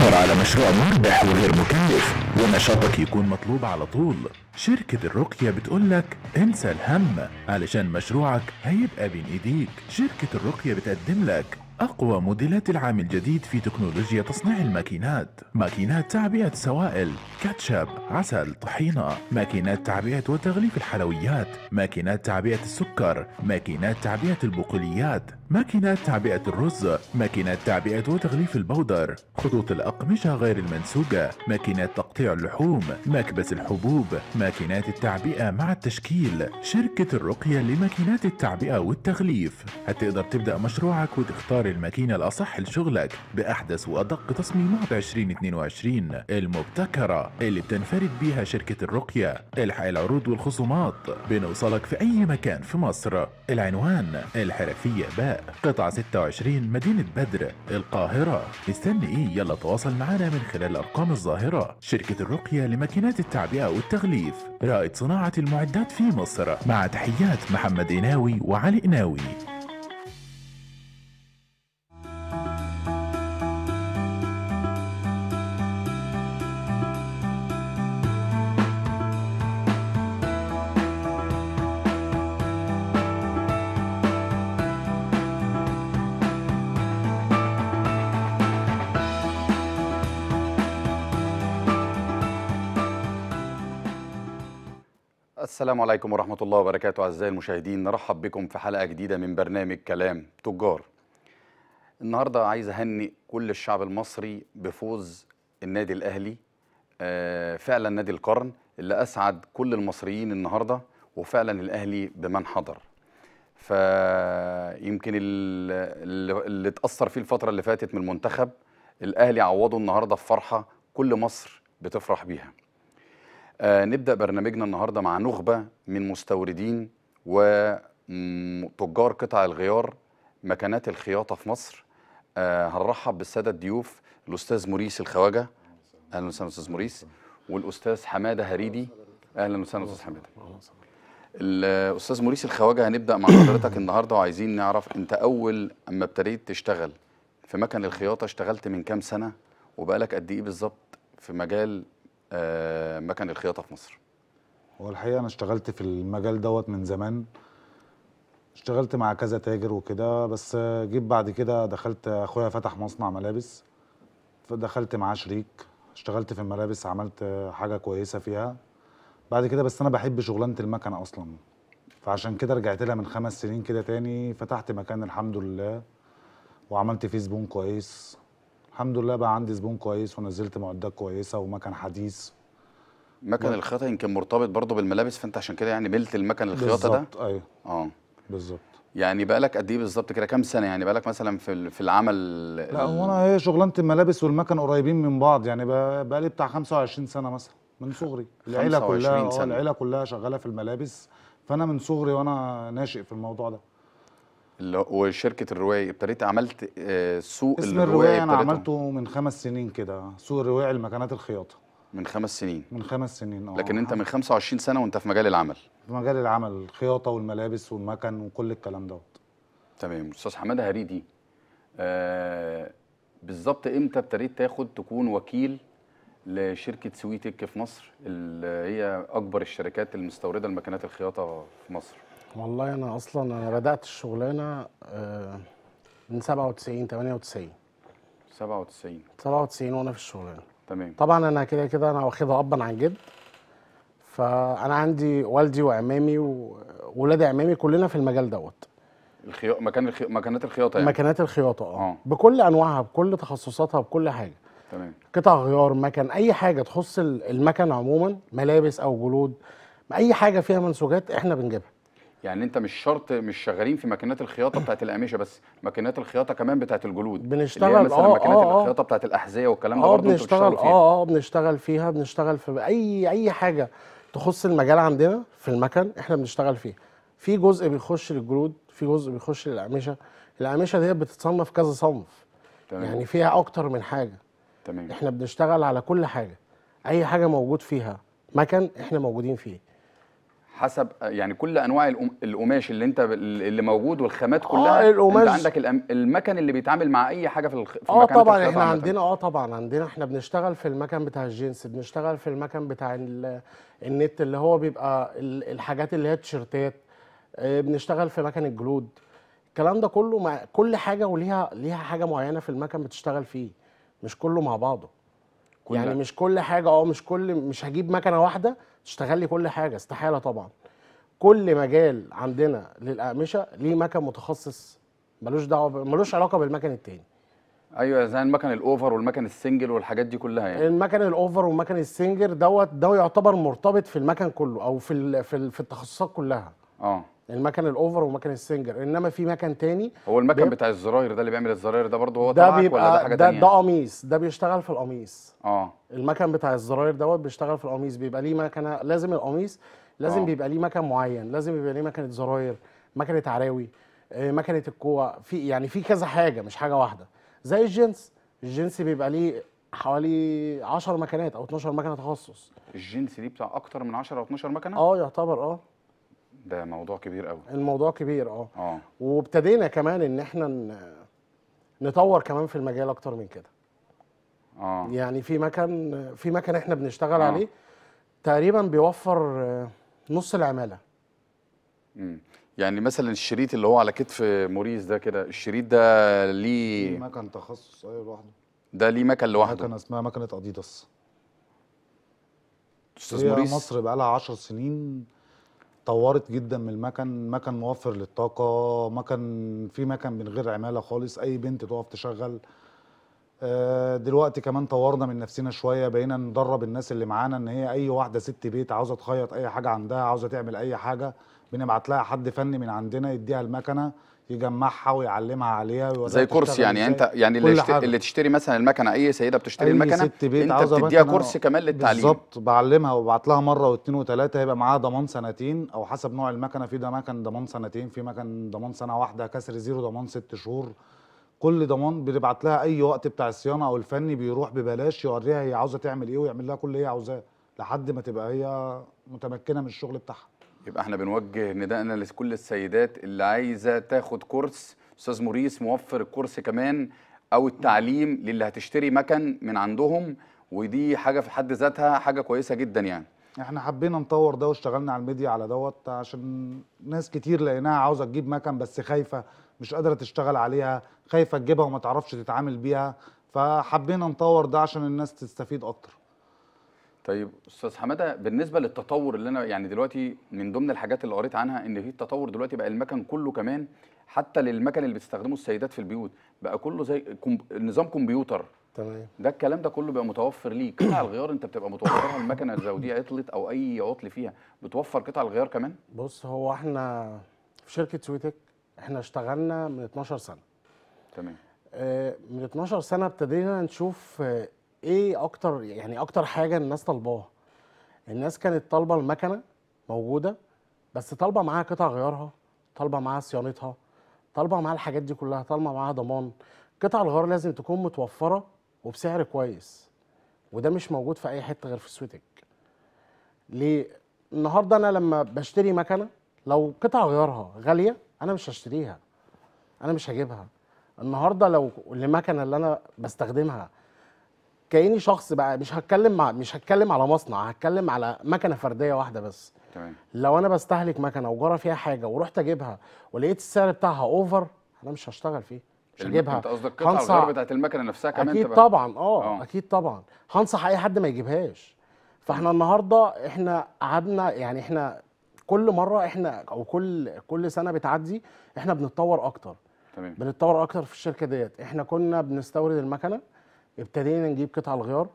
تظهر على مشروع مربح وغير مكلف ونشاطك يكون مطلوب على طول شركة الرقية بتقولك انسى الهم علشان مشروعك هيبقى بين ايديك شركة الرقية بتقدم لك أقوى موديلات العام الجديد في تكنولوجيا تصنيع الماكينات ماكينات تعبئة سوائل كاتشب عسل طحينة ماكينات تعبئة وتغليف الحلويات ماكينات تعبئة السكر ماكينات تعبئة البقوليات ماكينة تعبئة الرز ماكينة تعبئة وتغليف البودر خطوط الأقمشة غير المنسوجة ماكينات تقطيع اللحوم مكبس الحبوب ماكينات التعبئة مع التشكيل شركة الرقية لماكينات التعبئة والتغليف هتقدر تبدأ مشروعك وتختار الماكينة الأصح لشغلك بأحدث وأدق تصميمات 2022 المبتكرة اللي بتنفرد بيها شركة الرقية الحق العروض والخصومات بنوصلك في أي مكان في مصر العنوان الحرفية باء قطعة 26 مدينة بدر القاهرة مستني ايه يلا تواصل معانا من خلال الارقام الظاهرة شركة الرقية لماكينات التعبئة والتغليف رائد صناعة المعدات في مصر مع تحيات محمد قناوي وعلي قناوي السلام عليكم ورحمة الله وبركاته أعزائي المشاهدين نرحب بكم في حلقة جديدة من برنامج كلام تجار النهاردة عايز أهنئ كل الشعب المصري بفوز النادي الأهلي آه، فعلا نادي القرن اللي أسعد كل المصريين النهاردة وفعلا الأهلي بمن حضر فيمكن اللي اتأثر فيه الفترة اللي فاتت من المنتخب الأهلي عوضه النهاردة بفرحة كل مصر بتفرح بيها آه، نبدأ برنامجنا النهاردة مع نخبة من مستوردين وتجار قطع الغيار مكانات الخياطة في مصر آه، هنرحب بالسادة الضيوف الأستاذ موريس الخواجة أهلا وسهلا أستاذ موريس والأستاذ حمادة هريدي أهلا وسهلا أستاذ حمادة الأستاذ موريس الخواجة هنبدأ مع حضرتك النهاردة وعايزين نعرف أنت أول أما ابتديت تشتغل في مكان الخياطة اشتغلت من كام سنة وبقالك قد إيه بالظبط في مجال آه، مكن الخياطه في مصر هو الحقيقه انا اشتغلت في المجال دوت من زمان اشتغلت مع كذا تاجر وكده بس جيت بعد كده دخلت اخويا فتح مصنع ملابس فدخلت معاه شريك اشتغلت في الملابس عملت حاجه كويسه فيها بعد كده بس انا بحب شغلانه المكنه اصلا فعشان كده رجعت لها من خمس سنين كده تاني فتحت مكان الحمد لله وعملت فيه زبون كويس الحمد لله بقى عندي زبون كويس ونزلت معدات كويسه ومكن حديث مكن الخياطه يمكن مرتبط برضه بالملابس فانت عشان كده يعني بلت المكن الخياطه ده بالظبط ايوه اه بالظبط يعني بقى لك قد ايه بالظبط كده كام سنه يعني بقى لك مثلا في في العمل لا هو انا هي شغلانه الملابس والمكن قريبين من بعض يعني بقى لي بتاع 25 سنه مثلا من صغري العيله كلها آه، سنة. العيله كلها شغاله في الملابس فانا من صغري وانا ناشئ في الموضوع ده وشركه الروايه ابتديت عملت آه، سوق اسم الروايه انا عملته من خمس سنين كده سوق الروايه لمكانات الخياطه من خمس سنين من خمس سنين اه لكن انت من 25 سنه وانت في مجال العمل في مجال العمل الخياطه والملابس والمكن وكل الكلام دوت تمام استاذ حماده هريدي آه بالظبط امتى ابتديت تاخد تكون وكيل لشركه سويتك في مصر اللي هي اكبر الشركات المستورده لمكنات الخياطه في مصر والله انا اصلا انا بدات الشغلانه آه، من 97 98 97 97 وانا في الشغلانه تمام طبعا انا كده كده انا واخدها ابا عن جد فانا عندي والدي وعمامي وولاد عمامي كلنا في المجال دوت الخيو... مكان الخي... مكانات الخياطه يعني مكانات الخياطه آه. اه بكل انواعها بكل تخصصاتها بكل حاجه تمام قطع غيار مكن اي حاجه تخص المكن عموما ملابس او جلود اي حاجه فيها منسوجات احنا بنجيبها يعني انت مش شرط مش شغالين في ماكينات الخياطه بتاعت القماشه بس ماكينات الخياطه كمان بتاعت الجلود بنشتغل اللي مثلا آه، ماكينات آه، آه. الخياطه بتاعت الاحذيه والكلام ده برضه بنشتغل فيها اه اه بنشتغل فيها بنشتغل في اي اي حاجه تخص المجال عندنا في المكن احنا بنشتغل فيها في جزء بيخش للجلود في جزء بيخش للقماشه القماشه ديت بتتصنف كذا صنف تمام. يعني فيها اكتر من حاجه تمام احنا بنشتغل على كل حاجه اي حاجه موجود فيها مكن احنا موجودين فيه حسب يعني كل انواع القماش اللي انت اللي موجود والخامات آه، كلها آه القماش انت عندك المكن اللي بيتعامل مع اي حاجه في المكان اه طبعا احنا عندنا اه طبعا عندنا احنا بنشتغل في المكن بتاع الجينز بنشتغل في المكن بتاع النت اللي هو بيبقى الحاجات اللي هي التيشيرتات آه، بنشتغل في مكن الجلود الكلام ده كله مع كل حاجه وليها ليها حاجه معينه في المكن بتشتغل فيه مش كله مع بعضه يعني مش كل حاجه اه مش كل مش هجيب مكنه واحده تشتغل لي كل حاجه استحاله طبعا كل مجال عندنا للاقمشه ليه مكن متخصص ملوش دعوه ملوش علاقه بالمكن التاني ايوه يعني زي المكن الاوفر والمكن السنجل والحاجات دي كلها يعني المكن الاوفر والمكن السنجل دوت ده يعتبر مرتبط في المكن كله او في في, في التخصصات كلها اه المكن الاوفر ومكن السنجر انما في مكن تاني هو المكن بتاع الزراير ده اللي بيعمل الزراير ده برضه هو ده بيبقى ولا ده حاجه ده تانية؟ ده قميص ده بيشتغل في القميص اه المكن بتاع الزراير دوت بيشتغل في القميص بيبقى ليه مكنه لازم القميص لازم آه. بيبقى ليه مكن معين لازم بيبقى ليه مكنه زراير مكنه عراوي آه، مكنه الكوع في يعني في كذا حاجه مش حاجه واحده زي الجنس الجنس بيبقى ليه حوالي 10 مكنات او 12 مكنه تخصص الجنس دي بتاع اكتر من 10 او 12 مكنه اه يعتبر اه ده موضوع كبير قوي الموضوع كبير اه اه وابتدينا كمان ان احنا نطور كمان في المجال اكتر من كده اه يعني في مكان في مكان احنا بنشتغل أوه. عليه تقريبا بيوفر آه، نص العماله امم يعني مثلا الشريط اللي هو على كتف موريس ده كده الشريط ده ليه مكان تخصص ايوه لوحده ده ليه مكن لوحده مكنه اسمها مكنه اديداس استاذ موريس مصر بقى لها 10 سنين طورت جدا من المكن مكن موفر للطاقه مكن في مكن من غير عماله خالص اي بنت تقف تشغل آه، دلوقتي كمان طورنا من نفسنا شويه بقينا ندرب الناس اللي معانا ان هي اي واحده ست بيت عاوزه تخيط اي حاجه عندها عاوزه تعمل اي حاجه بنبعت لها حد فني من عندنا يديها المكنه يجمعها ويعلمها عليها زي كرسي يعني انت يعني اللي, تشتري اللي تشتري مثلا المكنه اي سيده بتشتري أي المكنه ست بيت انت بتديها كرسي كمان للتعليم بالظبط بعلمها وبعت لها مره واثنين وثلاثه هيبقى معاها ضمان سنتين او حسب نوع المكنه في ده مكن ضمان سنتين في مكن ضمان سنه واحده كسر زيرو ضمان ست شهور كل ضمان بنبعت لها اي وقت بتاع الصيانه او الفني بيروح ببلاش يوريها هي عاوزه تعمل ايه ويعمل لها كل اللي هي عاوزاه لحد ما تبقى هي متمكنه من الشغل بتاعها يبقى احنا بنوجه ندائنا لكل السيدات اللي عايزه تاخد كورس استاذ موريس موفر الكورس كمان او التعليم للي هتشتري مكن من عندهم ودي حاجه في حد ذاتها حاجه كويسه جدا يعني احنا حبينا نطور ده واشتغلنا على الميديا على دوت عشان ناس كتير لقيناها عاوزه تجيب مكن بس خايفه مش قادره تشتغل عليها خايفه تجيبها وما تعرفش تتعامل بيها فحبينا نطور ده عشان الناس تستفيد اكتر طيب استاذ حماده بالنسبه للتطور اللي انا يعني دلوقتي من ضمن الحاجات اللي قريت عنها ان في التطور دلوقتي بقى المكن كله كمان حتى للمكن اللي بتستخدمه السيدات في البيوت بقى كله زي كم... نظام كمبيوتر تمام ده الكلام ده كله بقى متوفر ليك قطع الغيار انت بتبقى متوفرها المكنه لو دي عطلت او اي عطل فيها بتوفر قطع الغيار كمان بص هو احنا في شركه سويتك احنا اشتغلنا من 12 سنه تمام آه، من 12 سنه ابتدينا نشوف ايه اكتر يعني اكتر حاجه الناس طالباها الناس كانت طالبه المكنه موجوده بس طالبه معاها قطع غيارها طالبه معاها صيانتها طالبه معاها الحاجات دي كلها طالبه معاها ضمان قطع الغيار لازم تكون متوفره وبسعر كويس وده مش موجود في اي حته غير في سويتك ليه النهارده انا لما بشتري مكنه لو قطع غيارها غاليه انا مش هشتريها انا مش هجيبها النهارده لو المكنه اللي انا بستخدمها كاني شخص بقى مش هتكلم مع مش هتكلم على مصنع هتكلم على مكنه فرديه واحده بس تمام لو انا بستهلك مكنه وجرى فيها حاجه ورحت اجيبها ولقيت السعر بتاعها اوفر انا مش هشتغل فيه مش هجيبها انت قصدك القطعه الغيار بتاعت المكنه نفسها كمان اكيد طبعا آه،, اه اكيد طبعا هنصح اي حد ما يجيبهاش فاحنا النهارده احنا قعدنا يعني احنا كل مره احنا او كل كل سنه بتعدي احنا بنتطور اكتر تمام بنتطور اكتر في الشركه ديت احنا كنا بنستورد المكنه ابتدينا نجيب قطع الغيار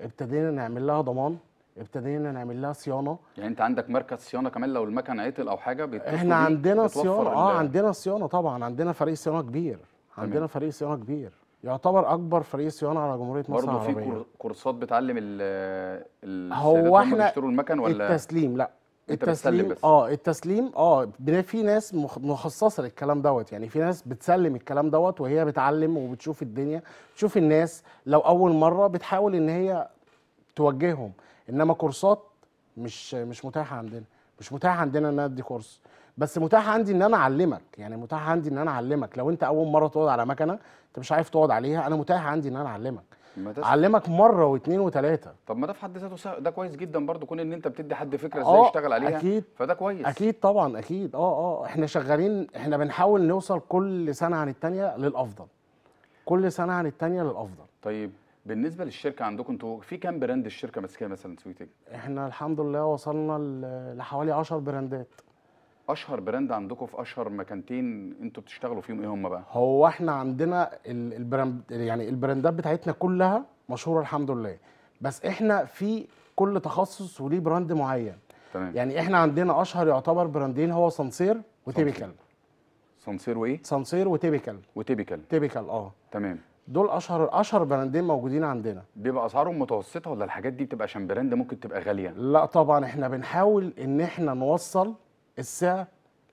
ابتدينا نعمل لها ضمان ابتدينا نعمل لها صيانه يعني انت عندك مركز صيانه كمان لو المكن عطل او حاجه احنا عندنا صيانه اه عندنا صيانه طبعا عندنا فريق صيانه كبير عندنا فريق صيانه كبير يعتبر اكبر فريق صيانه على جمهوريه مصر برضه في كورسات بتعلم ال هو احنا بيشتروا المكن ولا التسليم لا التسليم اه التسليم اه في ناس مخصصه للكلام دوت يعني في ناس بتسلم الكلام دوت وهي بتعلم وبتشوف الدنيا بتشوف الناس لو اول مره بتحاول ان هي توجههم انما كورسات مش مش متاحه عندنا مش متاحه عندنا ان انا ادي كورس بس متاح عندي ان انا اعلمك يعني متاح عندي ان انا اعلمك لو انت اول مره تقعد على مكنه انت مش عارف تقعد عليها انا متاح عندي ان انا اعلمك علمك مره واثنين وثلاثه طب ما ده في حد ذاته ده كويس جدا برضو كون ان انت بتدي حد فكره ازاي آه، يشتغل عليها أكيد فده كويس اكيد طبعا اكيد اه اه احنا شغالين احنا بنحاول نوصل كل سنه عن الثانيه للافضل كل سنه عن الثانيه للافضل طيب بالنسبه للشركه عندكم انتوا في كام براند الشركه ماسكاه مثلا سويتك احنا الحمد لله وصلنا لحوالي 10 براندات اشهر براند عندكم في اشهر مكانتين انتوا بتشتغلوا فيهم ايه هم بقى هو احنا عندنا البراند يعني البراندات بتاعتنا كلها مشهوره الحمد لله بس احنا في كل تخصص وليه براند معين تمام يعني احنا عندنا اشهر يعتبر براندين هو سانسير وتيبيكال سانسير وايه سانسير وتيبيكال وتيبيكال تيبيكال اه تمام دول اشهر اشهر براندين موجودين عندنا بيبقى اسعارهم متوسطه ولا الحاجات دي بتبقى عشان براند ممكن تبقى غاليه لا طبعا احنا بنحاول ان احنا نوصل السعر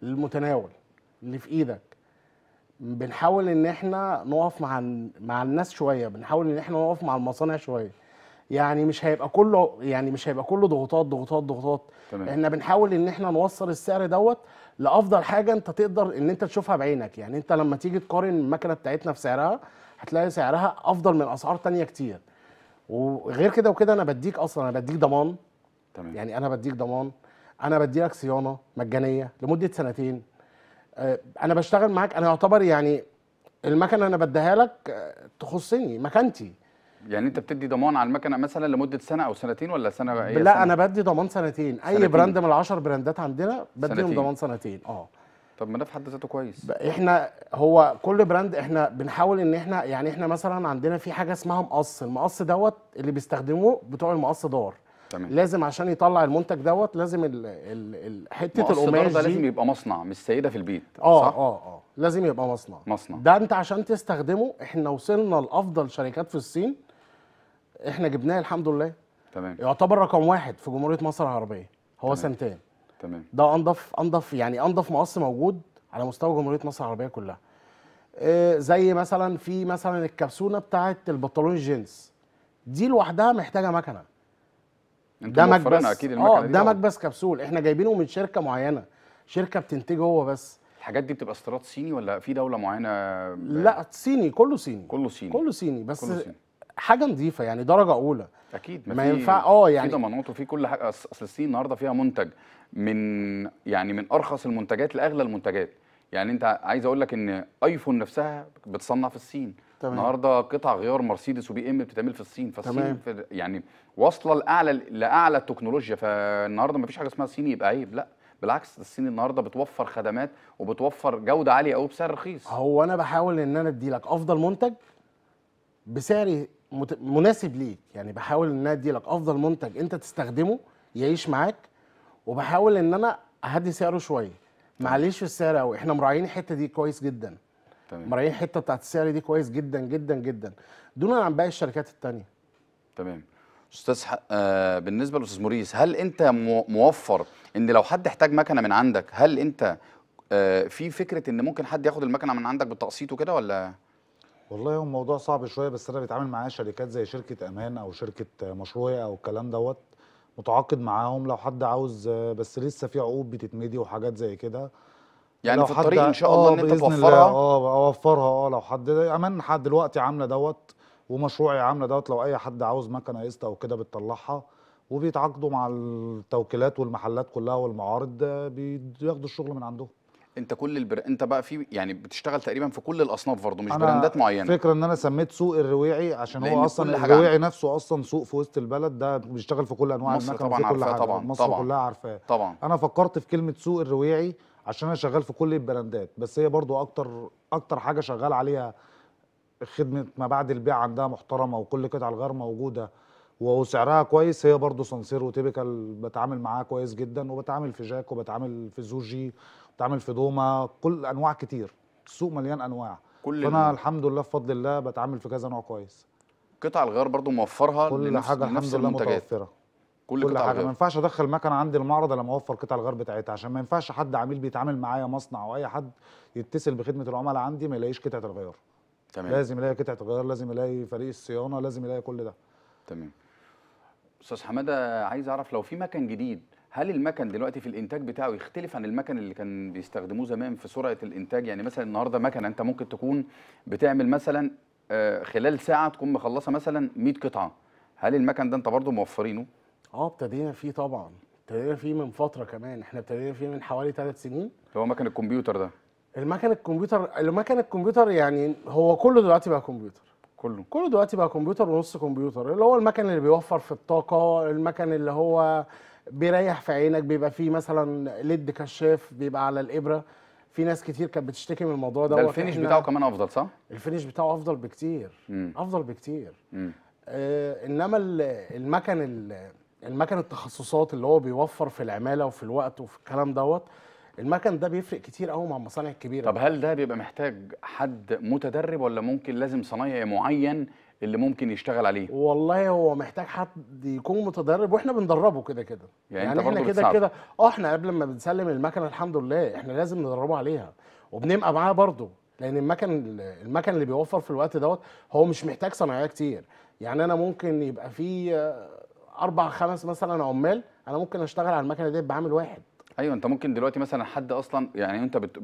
المتناول اللي في ايدك بنحاول ان احنا نقف مع مع الناس شويه بنحاول ان احنا نقف مع المصانع شويه يعني مش هيبقى كله يعني مش هيبقى كله ضغوطات ضغوطات ضغوطات تمام. احنا بنحاول ان احنا نوصل السعر دوت لافضل حاجه انت تقدر ان انت تشوفها بعينك يعني انت لما تيجي تقارن المكنه بتاعتنا في سعرها هتلاقي سعرها افضل من اسعار تانية كتير وغير كده وكده انا بديك اصلا انا بديك ضمان تمام يعني انا بديك ضمان انا بديلك صيانه مجانيه لمده سنتين آه، انا بشتغل معاك انا يعتبر يعني المكنه انا بديها لك آه، تخصني مكانتي يعني انت بتدي ضمان على المكنه مثلا لمده سنه او سنتين ولا سنه إيه؟ لا سنة؟ انا بدي ضمان سنتين. سنتين اي براند من العشر براندات عندنا بديهم ضمان سنتين اه طب ما ده في حد ذاته كويس احنا هو كل براند احنا بنحاول ان احنا يعني احنا مثلا عندنا في حاجه اسمها مقص المقص دوت اللي بيستخدموه بتوع المقص دار تمام. لازم عشان يطلع المنتج دوت لازم ال ال ال حته القماش ده لازم يبقى مصنع مش سيده في البيت اه اه اه لازم يبقى مصنع مصنع ده انت عشان تستخدمه احنا وصلنا لافضل شركات في الصين احنا جبناه الحمد لله تمام يعتبر رقم واحد في جمهوريه مصر العربيه هو سنتان تمام ده انضف انضف يعني انضف مقص موجود على مستوى جمهوريه مصر العربيه كلها آه، زي مثلا في مثلا الكبسونه بتاعه البنطلون الجينز دي لوحدها محتاجه مكنه ده مكبس اكيد المكنه آه، دي ده مكبس كبسول احنا جايبينه من شركه معينه شركه بتنتجه هو بس الحاجات دي بتبقى استيراد صيني ولا في دوله معينه ب... لا صيني كله صيني كله صيني كله صيني بس كله صيني. حاجه نظيفه يعني درجه اولى اكيد ما, ما ينفع اه يعني في ضمانات وفي كل حاجه اصل الصين النهارده فيها منتج من يعني من ارخص المنتجات لاغلى المنتجات يعني انت عايز اقول لك ان ايفون نفسها بتصنع في الصين تمام. النهارده قطع غيار مرسيدس وبي ام بتتعمل في الصين فالصين تمام. في يعني واصله لاعلى لاعلى التكنولوجيا فالنهارده ما فيش حاجه اسمها صيني يبقى عيب لا بالعكس الصين النهارده بتوفر خدمات وبتوفر جوده عاليه قوي بسعر رخيص هو انا بحاول ان انا ادي لك افضل منتج بسعر مناسب ليك يعني بحاول ان انا ادي لك افضل منتج انت تستخدمه يعيش معاك وبحاول ان انا اهدي سعره شويه معلش في السعر قوي احنا مراعيين الحته دي كويس جدا تمام مريحين الحته بتاعت السعر دي كويس جدا جدا جدا دون عن باقي الشركات الثانيه تمام استاذ آه بالنسبه للاستاذ موريس هل انت موفر ان لو حد احتاج مكنه من عندك هل انت آه في فكره ان ممكن حد ياخد المكنه من عندك بالتقسيط وكده ولا والله هو الموضوع صعب شويه بس انا بتعامل معاه شركات زي شركه امان او شركه مشروعي او الكلام دوت متعاقد معاهم لو حد عاوز آه، بس لسه في عقود بتتمدي وحاجات زي كده يعني في الطريق ان شاء الله ان انت توفرها اه اوفرها اه لو حد امان حد دلوقتي عامله دوت ومشروعي عامله دوت لو اي حد عاوز مكنه قسط او كده بتطلعها وبيتعاقدوا مع التوكيلات والمحلات كلها والمعارض آه، بياخدوا الشغل من عندهم انت كل البر... انت بقى في يعني بتشتغل تقريبا في كل الاصناف برضه مش براندات معينه الفكره ان انا سميت سوق الرويعي عشان هو اصلا الرويعي نفسه اصلا سوق في وسط البلد ده بيشتغل في كل انواع المكن مصر طبعا عارفاه طبعا مصر طبعا كلها عارفاه طبعا انا فكرت في كلمه سوق الرويعي عشان انا شغال في كل البراندات بس هي برضو اكتر اكتر حاجه شغال عليها خدمه ما بعد البيع عندها محترمه وكل قطع الغيار موجوده وسعرها كويس هي برضو سانسير وتيبيكال بتعامل معاها كويس جدا وبتعامل في جاك وبتعامل في زوجي وبتعامل في دوما كل انواع كتير السوق مليان انواع كل فانا الحمد لله بفضل الله بتعامل في كذا نوع كويس قطع الغيار برضو موفرها كل لنفس حاجه الحمد لله متوفره كل, كل حاجه ما ينفعش ادخل مكنه عندي المعرض لما اوفر قطع الغيار بتاعتها عشان ما ينفعش حد عميل بيتعامل معايا مصنع او اي حد يتصل بخدمه العملاء عندي ما يلاقيش قطعه الغيار تمام لازم يلاقي قطعه الغيار لازم يلاقي فريق الصيانه لازم يلاقي كل ده تمام استاذ حماده عايز اعرف لو في مكن جديد هل المكن دلوقتي في الانتاج بتاعه يختلف عن المكن اللي كان بيستخدموه زمان في سرعه الانتاج يعني مثلا النهارده مكنه انت ممكن تكون بتعمل مثلا آه، خلال ساعه تكون مخلصه مثلا 100 قطعه هل المكن ده انت برضه موفرينه اه ابتدينا فيه طبعا ابتدينا فيه من فتره كمان احنا ابتدينا فيه من حوالي ثلاث سنين هو مكن الكمبيوتر ده المكن الكمبيوتر المكن الكمبيوتر يعني هو كله دلوقتي بقى كمبيوتر كله كله دلوقتي بقى كمبيوتر ونص كمبيوتر اللي هو المكن اللي بيوفر في الطاقه المكن اللي هو بيريح في عينك بيبقى فيه مثلا ليد كشاف بيبقى على الابره في ناس كتير كانت بتشتكي من الموضوع ده الفينش بتاعه كمان افضل صح الفينش بتاعه افضل بكتير مم. افضل بكتير مم. آه انما المكن المكن التخصصات اللي هو بيوفر في العماله وفي الوقت وفي الكلام دوت المكن ده بيفرق كتير قوي مع المصانع الكبيره طب هل ده بيبقى محتاج حد متدرب ولا ممكن لازم صنايعي معين اللي ممكن يشتغل عليه والله هو محتاج حد يكون متدرب واحنا بندربه كده كده يعني, يعني احنا كده كده اه احنا قبل ما بنسلم المكنه الحمد لله احنا لازم ندربه عليها وبنبقى معاه برضه لان المكن المكن اللي بيوفر في الوقت دوت هو مش محتاج صنايعيه كتير يعني انا ممكن يبقى في اربع خمس مثلا عمال انا ممكن اشتغل على المكنه دي بعامل واحد ايوه انت ممكن دلوقتي مثلا حد اصلا يعني انت بت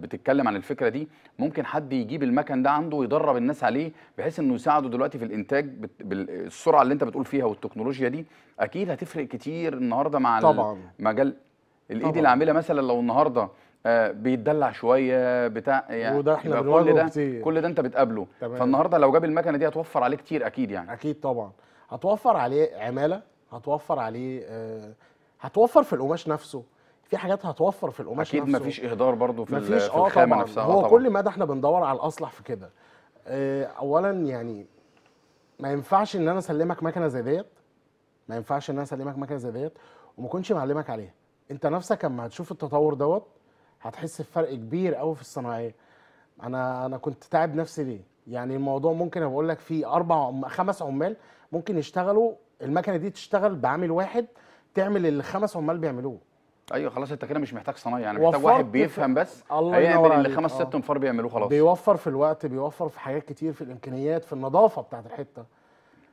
بتتكلم عن الفكره دي ممكن حد يجيب المكن ده عنده ويدرب الناس عليه بحيث انه يساعده دلوقتي في الانتاج بالسرعه اللي انت بتقول فيها والتكنولوجيا دي اكيد هتفرق كتير النهارده مع طبعا مجال الايد العامله مثلا لو النهارده آه، بيتدلع شويه بتاع يعني وده احنا كل ده كتير. كل ده انت بتقابله تمام. فالنهارده لو جاب المكنه دي هتوفر عليه كتير اكيد يعني اكيد طبعا هتوفر عليه عماله هتوفر عليه آه، هتوفر في القماش نفسه في حاجات هتوفر في القماش نفسه اكيد مفيش اهدار برضو في, مفيش في آه الخامه طبعًا. نفسها آه هو طبعًا. كل مدى احنا بندور على الاصلح في كده آه، اولا يعني ما ينفعش ان انا اسلمك مكنه زي ديت ما ينفعش ان انا اسلمك مكنه زي ديت وما اكونش معلمك عليها انت نفسك اما هتشوف التطور دوت هتحس بفرق كبير قوي في الصناعيه انا انا كنت تعب نفسي ليه يعني الموضوع ممكن اقول لك فيه اربع خمس عمال ممكن يشتغلوا المكنه دي تشتغل بعامل واحد تعمل اللي خمس عمال بيعملوه ايوه خلاص انت كده مش محتاج صنايعي يعني محتاج واحد بيفهم بس هيعمل اللي خمس ست آه. انفار بيعملوه خلاص بيوفر في الوقت بيوفر في حاجات كتير في الامكانيات في النظافه بتاعت الحته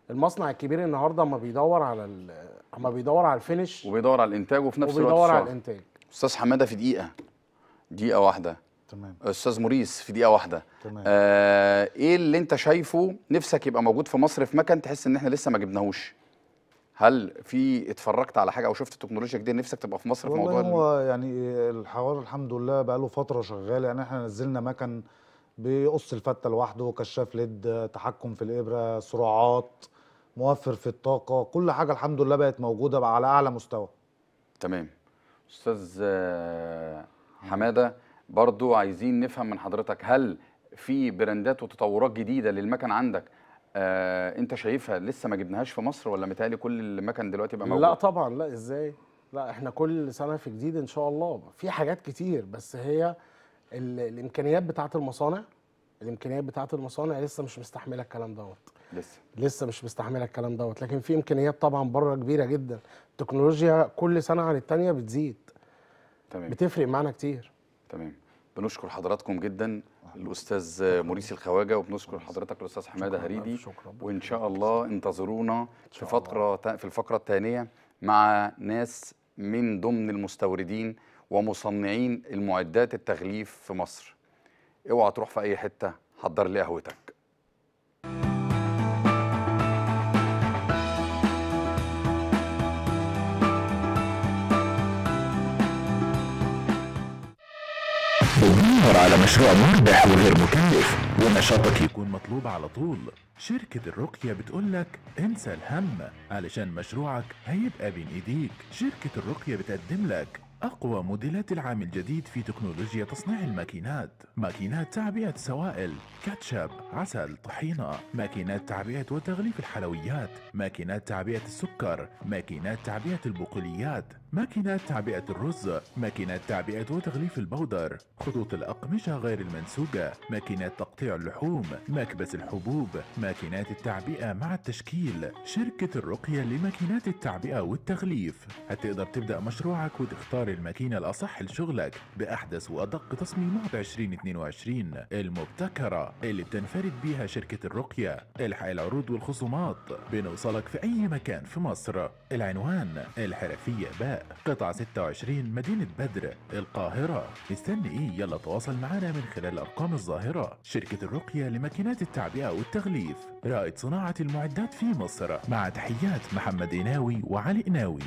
المصنع الكبير النهارده اما بيدور على اما بيدور على الفينش وبيدور على الانتاج وفي نفس الوقت وبيدور على الانتاج استاذ حماده في دقيقه دقيقه واحده تمام استاذ موريس في دقيقه واحده تمام آه ايه اللي انت شايفه نفسك يبقى موجود في مصر في مكان تحس ان احنا لسه ما جبناهوش هل في اتفرجت على حاجه او شفت تكنولوجيا جديده نفسك تبقى في مصر في موضوع هو يعني الحوار الحمد لله بقى له فتره شغال يعني احنا نزلنا مكن بيقص الفته لوحده كشاف ليد تحكم في الابره سرعات موفر في الطاقه كل حاجه الحمد لله بقت موجوده بقى على اعلى مستوى تمام استاذ آه، حماده برضو عايزين نفهم من حضرتك هل في براندات وتطورات جديده للمكن عندك آه انت شايفها لسه ما جبناهاش في مصر ولا متهيألي كل المكن دلوقتي بقى موجود؟ لا طبعا لا ازاي؟ لا احنا كل سنه في جديد ان شاء الله في حاجات كتير بس هي الامكانيات بتاعه المصانع الامكانيات بتاعه المصانع لسه مش مستحمله الكلام دوت لسه لسه مش مستحمله الكلام دوت لكن في امكانيات طبعا بره كبيره جدا التكنولوجيا كل سنه عن الثانيه بتزيد تمام بتفرق معانا كتير تمام بنشكر حضراتكم جدا الاستاذ موريس الخواجه وبنشكر حضرتك الاستاذ حماده هريدي وان شاء الله انتظرونا في فتره في الفقره الثانيه مع ناس من ضمن المستوردين ومصنعين المعدات التغليف في مصر اوعى تروح في اي حته حضر لي قهوتك تدور على مشروع مربح وغير مكلف ونشاطك يكون مطلوب على طول شركة الرقية بتقولك انسى الهم علشان مشروعك هيبقى بين ايديك شركة الرقية بتقدم لك أقوى موديلات العام الجديد في تكنولوجيا تصنيع الماكينات ماكينات تعبئة سوائل كاتشب عسل طحينة ماكينات تعبئة وتغليف الحلويات ماكينات تعبئة السكر ماكينات تعبئة البقوليات ماكينات تعبئة الرز ماكينات تعبئة وتغليف البودر خطوط الأقمشة غير المنسوجة ماكينات تقطيع اللحوم مكبس الحبوب ماكينات التعبئة مع التشكيل شركة الرقية لماكينات التعبئة والتغليف هتقدر تبدأ مشروعك وتختار الماكينة الأصح لشغلك بأحدث وأدق تصميمات 2022 المبتكرة اللي بتنفرد بيها شركة الرقية الحق العروض والخصومات بنوصلك في أي مكان في مصر العنوان الحرفية باء قطعة 26 مدينة بدر القاهرة مستني إيه يلا تواصل معنا من خلال الأرقام الظاهرة شركة شركة الرقية لماكينات التعبئة والتغليف رائد صناعة المعدات في مصر مع تحيات محمد إناوي وعلي إناوي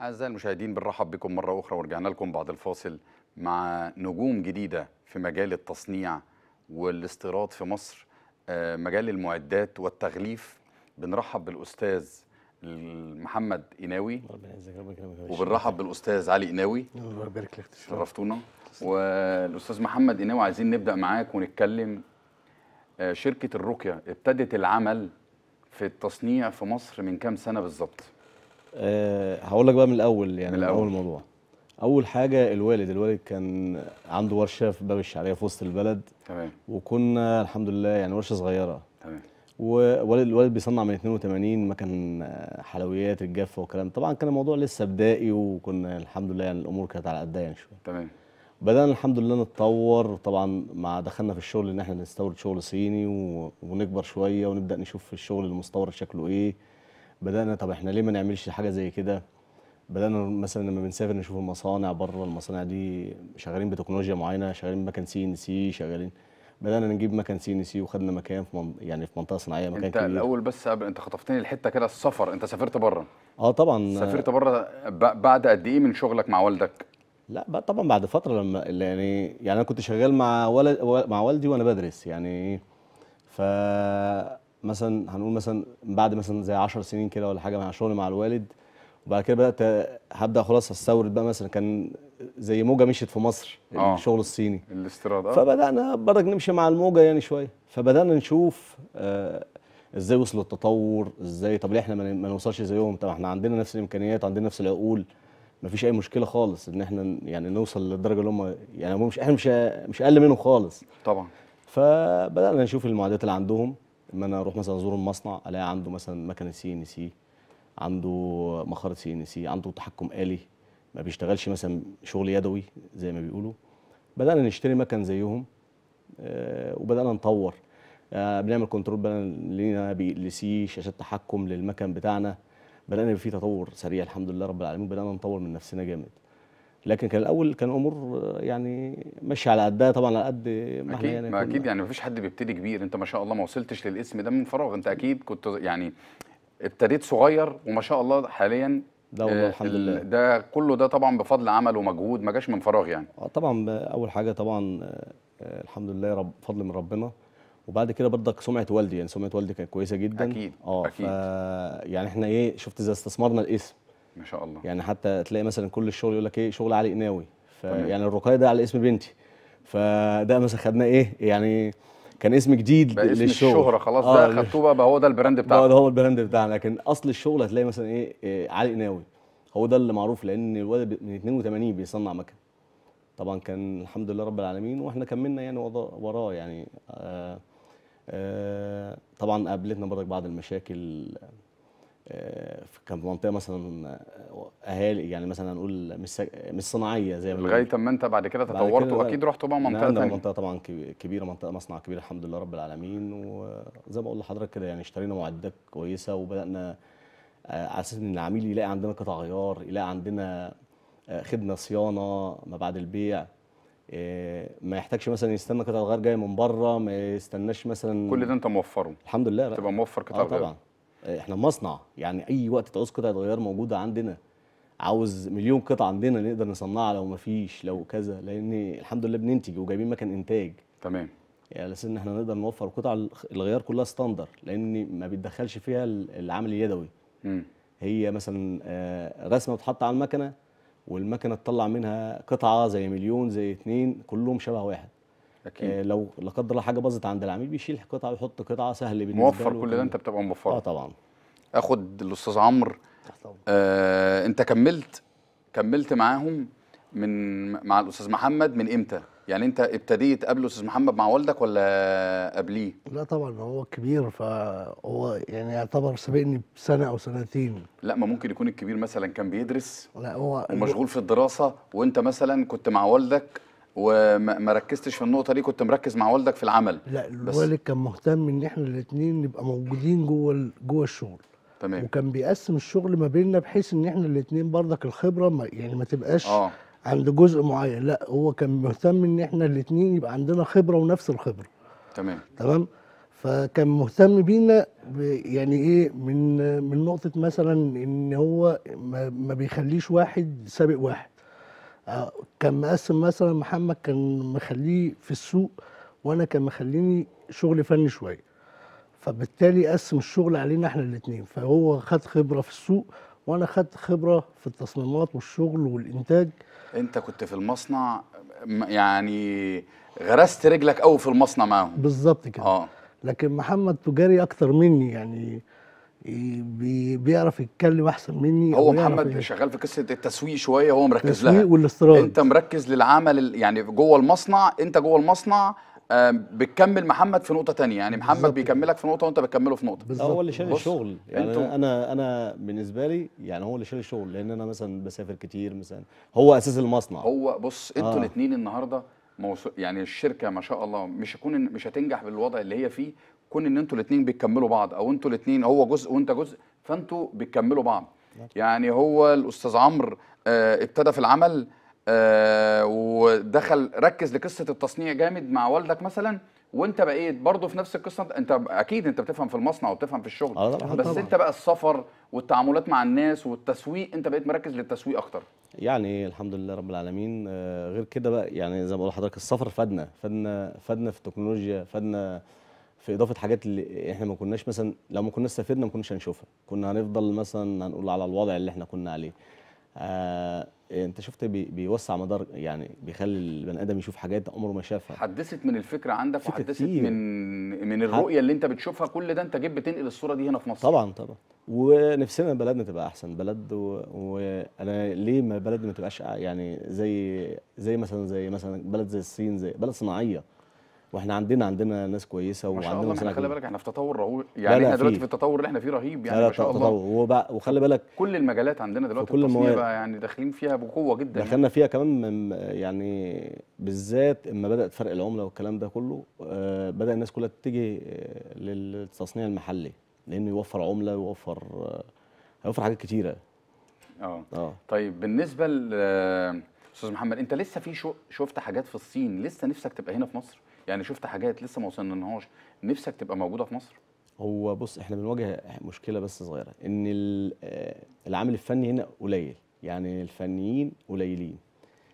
أعزائي المشاهدين بنرحب بكم مرة أخرى ورجعنا لكم بعد الفاصل مع نجوم جديدة في مجال التصنيع والاستيراد في مصر آه، مجال المعدات والتغليف بنرحب بالأستاذ محمد قناوي وبنرحب بالاستاذ علي قناوي يبارك لك شرفتونا والاستاذ محمد قناوي عايزين نبدا معاك ونتكلم آه، شركه الرقيه ابتدت العمل في التصنيع في مصر من كام سنه بالظبط أه هقول لك بقى من الاول يعني من, الأول. من اول موضوع اول حاجه الوالد الوالد كان عنده ورشه في باب الشعريه في وسط البلد تمام وكنا الحمد لله يعني ورشه صغيره تمام ووالد الوالد بيصنع من 82 كان آه، حلويات الجافه والكلام طبعا كان الموضوع لسه بدائي وكنا الحمد لله يعني الامور كانت على قدها يعني شويه تمام بدانا الحمد لله نتطور طبعا مع دخلنا في الشغل ان احنا نستورد شغل صيني ونكبر شويه ونبدا نشوف الشغل المستورد شكله ايه بدانا طب احنا ليه ما نعملش حاجه زي كده بدانا مثلا لما بنسافر نشوف المصانع بره المصانع دي شغالين بتكنولوجيا معينه شغالين بمكن سي ان سي شغالين بدانا نجيب مكان سي ان سي وخدنا مكان في من... يعني في منطقه صناعيه مكان انت كبير. الاول بس انت خطفتني الحته كده السفر انت سافرت بره اه طبعا سافرت بره بعد قد ايه من شغلك مع والدك لا طبعا بعد فتره لما يعني يعني انا كنت شغال مع ولد مع والدي وانا بدرس يعني ف مثلا هنقول مثلا بعد مثلا زي 10 سنين كده ولا حاجه مع شغلي مع الوالد وبعد كده بدات هبدا خلاص استورد بقى مثلا كان زي موجه مشيت في مصر آه. الشغل الصيني الاستيراد آه. فبدانا برك نمشي مع الموجه يعني شويه فبدانا نشوف آه ازاي وصلوا التطور ازاي طب ليه احنا ما نوصلش زيهم طب احنا عندنا نفس الامكانيات عندنا نفس العقول ما فيش اي مشكله خالص ان احنا يعني نوصل للدرجه اللي هم يعني مش احنا مش مش اقل منهم خالص طبعا فبدانا نشوف المعدات اللي عندهم ان انا اروح مثلا ازور المصنع الاقي عنده مثلا مكنه سي ان سي عنده مخارج سي ان سي عنده تحكم آلي ما بيشتغلش مثلا شغل يدوي زي ما بيقولوا بدانا نشتري مكن زيهم آه، وبدانا نطور آه، بنعمل كنترول بدانا لينا سي شاشات تحكم للمكن بتاعنا بدانا يبقى في تطور سريع الحمد لله رب العالمين بدانا نطور من نفسنا جامد لكن كان الاول كان امور آه، يعني ماشيه على قدها طبعا على قد ما احنا يعني ما اكيد يعني ما فيش حد بيبتدي كبير انت ما شاء الله ما وصلتش للاسم ده من فراغ انت اكيد كنت يعني ابتديت صغير وما شاء الله حاليا ده والله الحمد لله ده كله ده طبعا بفضل عمل ومجهود ما جاش من فراغ يعني اه طبعا اول حاجه طبعا آه، آه، الحمد لله رب فضل من ربنا وبعد كده برضك سمعه والدي يعني سمعه والدي كانت كويسه جدا اكيد اه اكيد يعني احنا ايه شفت اذا استثمرنا الاسم ما شاء الله يعني حتى تلاقي مثلا كل الشغل يقول لك ايه شغل علي قناوي فيعني الرقيه ده على اسم بنتي فده مثلا خدناه ايه يعني كان اسم جديد بقى اسم للشغل الشهره خلاص آه ده خدته بقى, هو ده البراند بتاعنا ده هو البراند بتاعنا لكن اصل الشغل هتلاقي مثلا ايه, إيه علي قناوي هو ده اللي معروف لان الواد من 82 بيصنع مكن طبعا كان الحمد لله رب العالمين واحنا كملنا يعني وراه يعني آه آه طبعا قابلتنا برضك بعض المشاكل آه، كان في منطقه مثلا آه، اهالي يعني مثلا هنقول مش مش صناعيه زي لغايه اما انت بعد كده تطورت واكيد رحت بقى نعم، منطقه ثانيه منطقه طبعا كبيره منطقه مصنع كبير الحمد لله رب العالمين وزي ما بقول لحضرتك كده يعني اشترينا معدات كويسه وبدانا آه، على اساس ان العميل يلاقي عندنا قطع غيار يلاقي عندنا خدمه صيانه ما بعد البيع ما يحتاجش مثلا يستنى قطع غيار جايه من بره ما يستناش مثلا كل ده انت موفره الحمد لله تبقى موفر قطع آه غيار طبعا آه، احنا مصنع يعني اي وقت تعوز قطعه غيار موجوده عندنا عاوز مليون قطعه عندنا نقدر نصنعها لو ما فيش لو كذا لان الحمد لله بننتج وجايبين مكان انتاج تمام يعني على اساس ان احنا نقدر نوفر قطع الغيار كلها ستاندر لان ما بيتدخلش فيها العمل اليدوي م. هي مثلا آه، رسمه بتتحط على المكنه والمكنه تطلع منها قطعه زي مليون زي اتنين كلهم شبه واحد أكيد. آه لو لا قدر الله حاجه باظت عند العميل بيشيل قطعه ويحط قطعه سهل بالنسبه موفر كل ده انت بتبقى موفر اه طبعا اخد الاستاذ عمرو آه, آه، انت كملت كملت معاهم من مع الاستاذ محمد من امتى؟ يعني انت ابتديت قبل الاستاذ محمد مع والدك ولا قبليه؟ لا طبعا هو كبير فهو يعني يعتبر سابقني بسنه او سنتين لا ما ممكن يكون الكبير مثلا كان بيدرس لا هو ومشغول في الدراسه وانت مثلا كنت مع والدك وما ركزتش في النقطه دي كنت مركز مع والدك في العمل لا الوالد كان مهتم ان احنا الاثنين نبقى موجودين جوه جوه الشغل تمام وكان بيقسم الشغل ما بيننا بحيث ان احنا الاثنين برضك الخبره ما يعني ما تبقاش آه. عند جزء معين لا هو كان مهتم ان احنا الاثنين يبقى عندنا خبره ونفس الخبره تمام تمام فكان مهتم بينا يعني ايه من من نقطه مثلا ان هو ما, ما بيخليش واحد سابق واحد آه، كان مقسم مثلا محمد كان مخليه في السوق وانا كان مخليني شغل فني شويه فبالتالي قسم الشغل علينا احنا الاثنين فهو خد خبره في السوق وانا خدت خبره في التصميمات والشغل والانتاج انت كنت في المصنع يعني غرست رجلك قوي في المصنع معاهم بالظبط كده اه لكن محمد تجاري اكتر مني يعني بيعرف يتكلم احسن مني هو محمد إيه. شغال في قصه التسويق شويه هو مركز لها التسويق والاستيراد انت مركز للعمل يعني جوه المصنع انت جوه المصنع آه، بتكمل محمد في نقطه تانية يعني محمد بالزبط. بيكملك في نقطه وانت بتكمله في نقطه هو اللي شال الشغل يعني انا انا بالنسبه لي يعني هو اللي شال الشغل لان انا مثلا بسافر كتير مثلا هو اساس المصنع هو بص انتوا آه. الاثنين النهارده يعني الشركه ما شاء الله مش هتكون مش هتنجح بالوضع اللي هي فيه كون ان انتوا الاثنين بتكملوا بعض او انتوا الاثنين هو جزء وانت جزء فانتوا بتكملوا بعض يعني هو الاستاذ عمرو آه، ابتدى في العمل آه، ودخل ركز لقصه التصنيع جامد مع والدك مثلا وانت بقيت برضه في نفس القصه انت اكيد انت بتفهم في المصنع وبتفهم في الشغل آه بس طبعا. انت بقى السفر والتعاملات مع الناس والتسويق انت بقيت مركز للتسويق اكتر يعني الحمد لله رب العالمين آه، غير كده بقى يعني زي ما بقول لحضرتك السفر فادنا فادنا فادنا في التكنولوجيا فادنا في اضافه حاجات اللي احنا ما كناش مثلا لو ما كناش سافرنا ما كناش هنشوفها كنا هنفضل مثلا هنقول على الوضع اللي احنا كنا عليه آه إيه، انت شفت بي بيوسع مدار يعني بيخلي البني ادم يشوف حاجات عمره ما شافها حدثت من الفكره عندك وحدثت من من الرؤيه اللي انت بتشوفها كل ده انت جيت بتنقل الصوره دي هنا في مصر طبعا طبعا ونفسنا بلدنا تبقى احسن بلد وانا و... ليه ما بلدنا ما تبقاش يعني زي زي مثلا زي مثلا بلد زي الصين زي بلد صناعيه واحنا عندنا عندنا ناس كويسه ما شاء الله خلي بالك احنا في تطور رهيب يعني احنا دلوقتي في التطور اللي احنا فيه رهيب يعني ما شاء الله تطور وخلي بالك كل المجالات عندنا دلوقتي كل التصنيع بقى يعني داخلين فيها بقوه جدا يعني. دخلنا يعني. فيها كمان يعني بالذات اما بدات فرق العمله والكلام ده كله آه بدا الناس كلها تتجه آه، للتصنيع المحلي لانه يوفر عمله يوفر آه، هيوفر حاجات كتيره اه اه طيب بالنسبه ل آه، استاذ محمد انت لسه في شو شفت حاجات في الصين لسه نفسك تبقى هنا في مصر يعني شفت حاجات لسه ما وصلناهاش نفسك تبقى موجوده في مصر هو بص احنا بنواجه مشكله بس صغيره ان آه، العامل الفني هنا قليل يعني الفنيين قليلين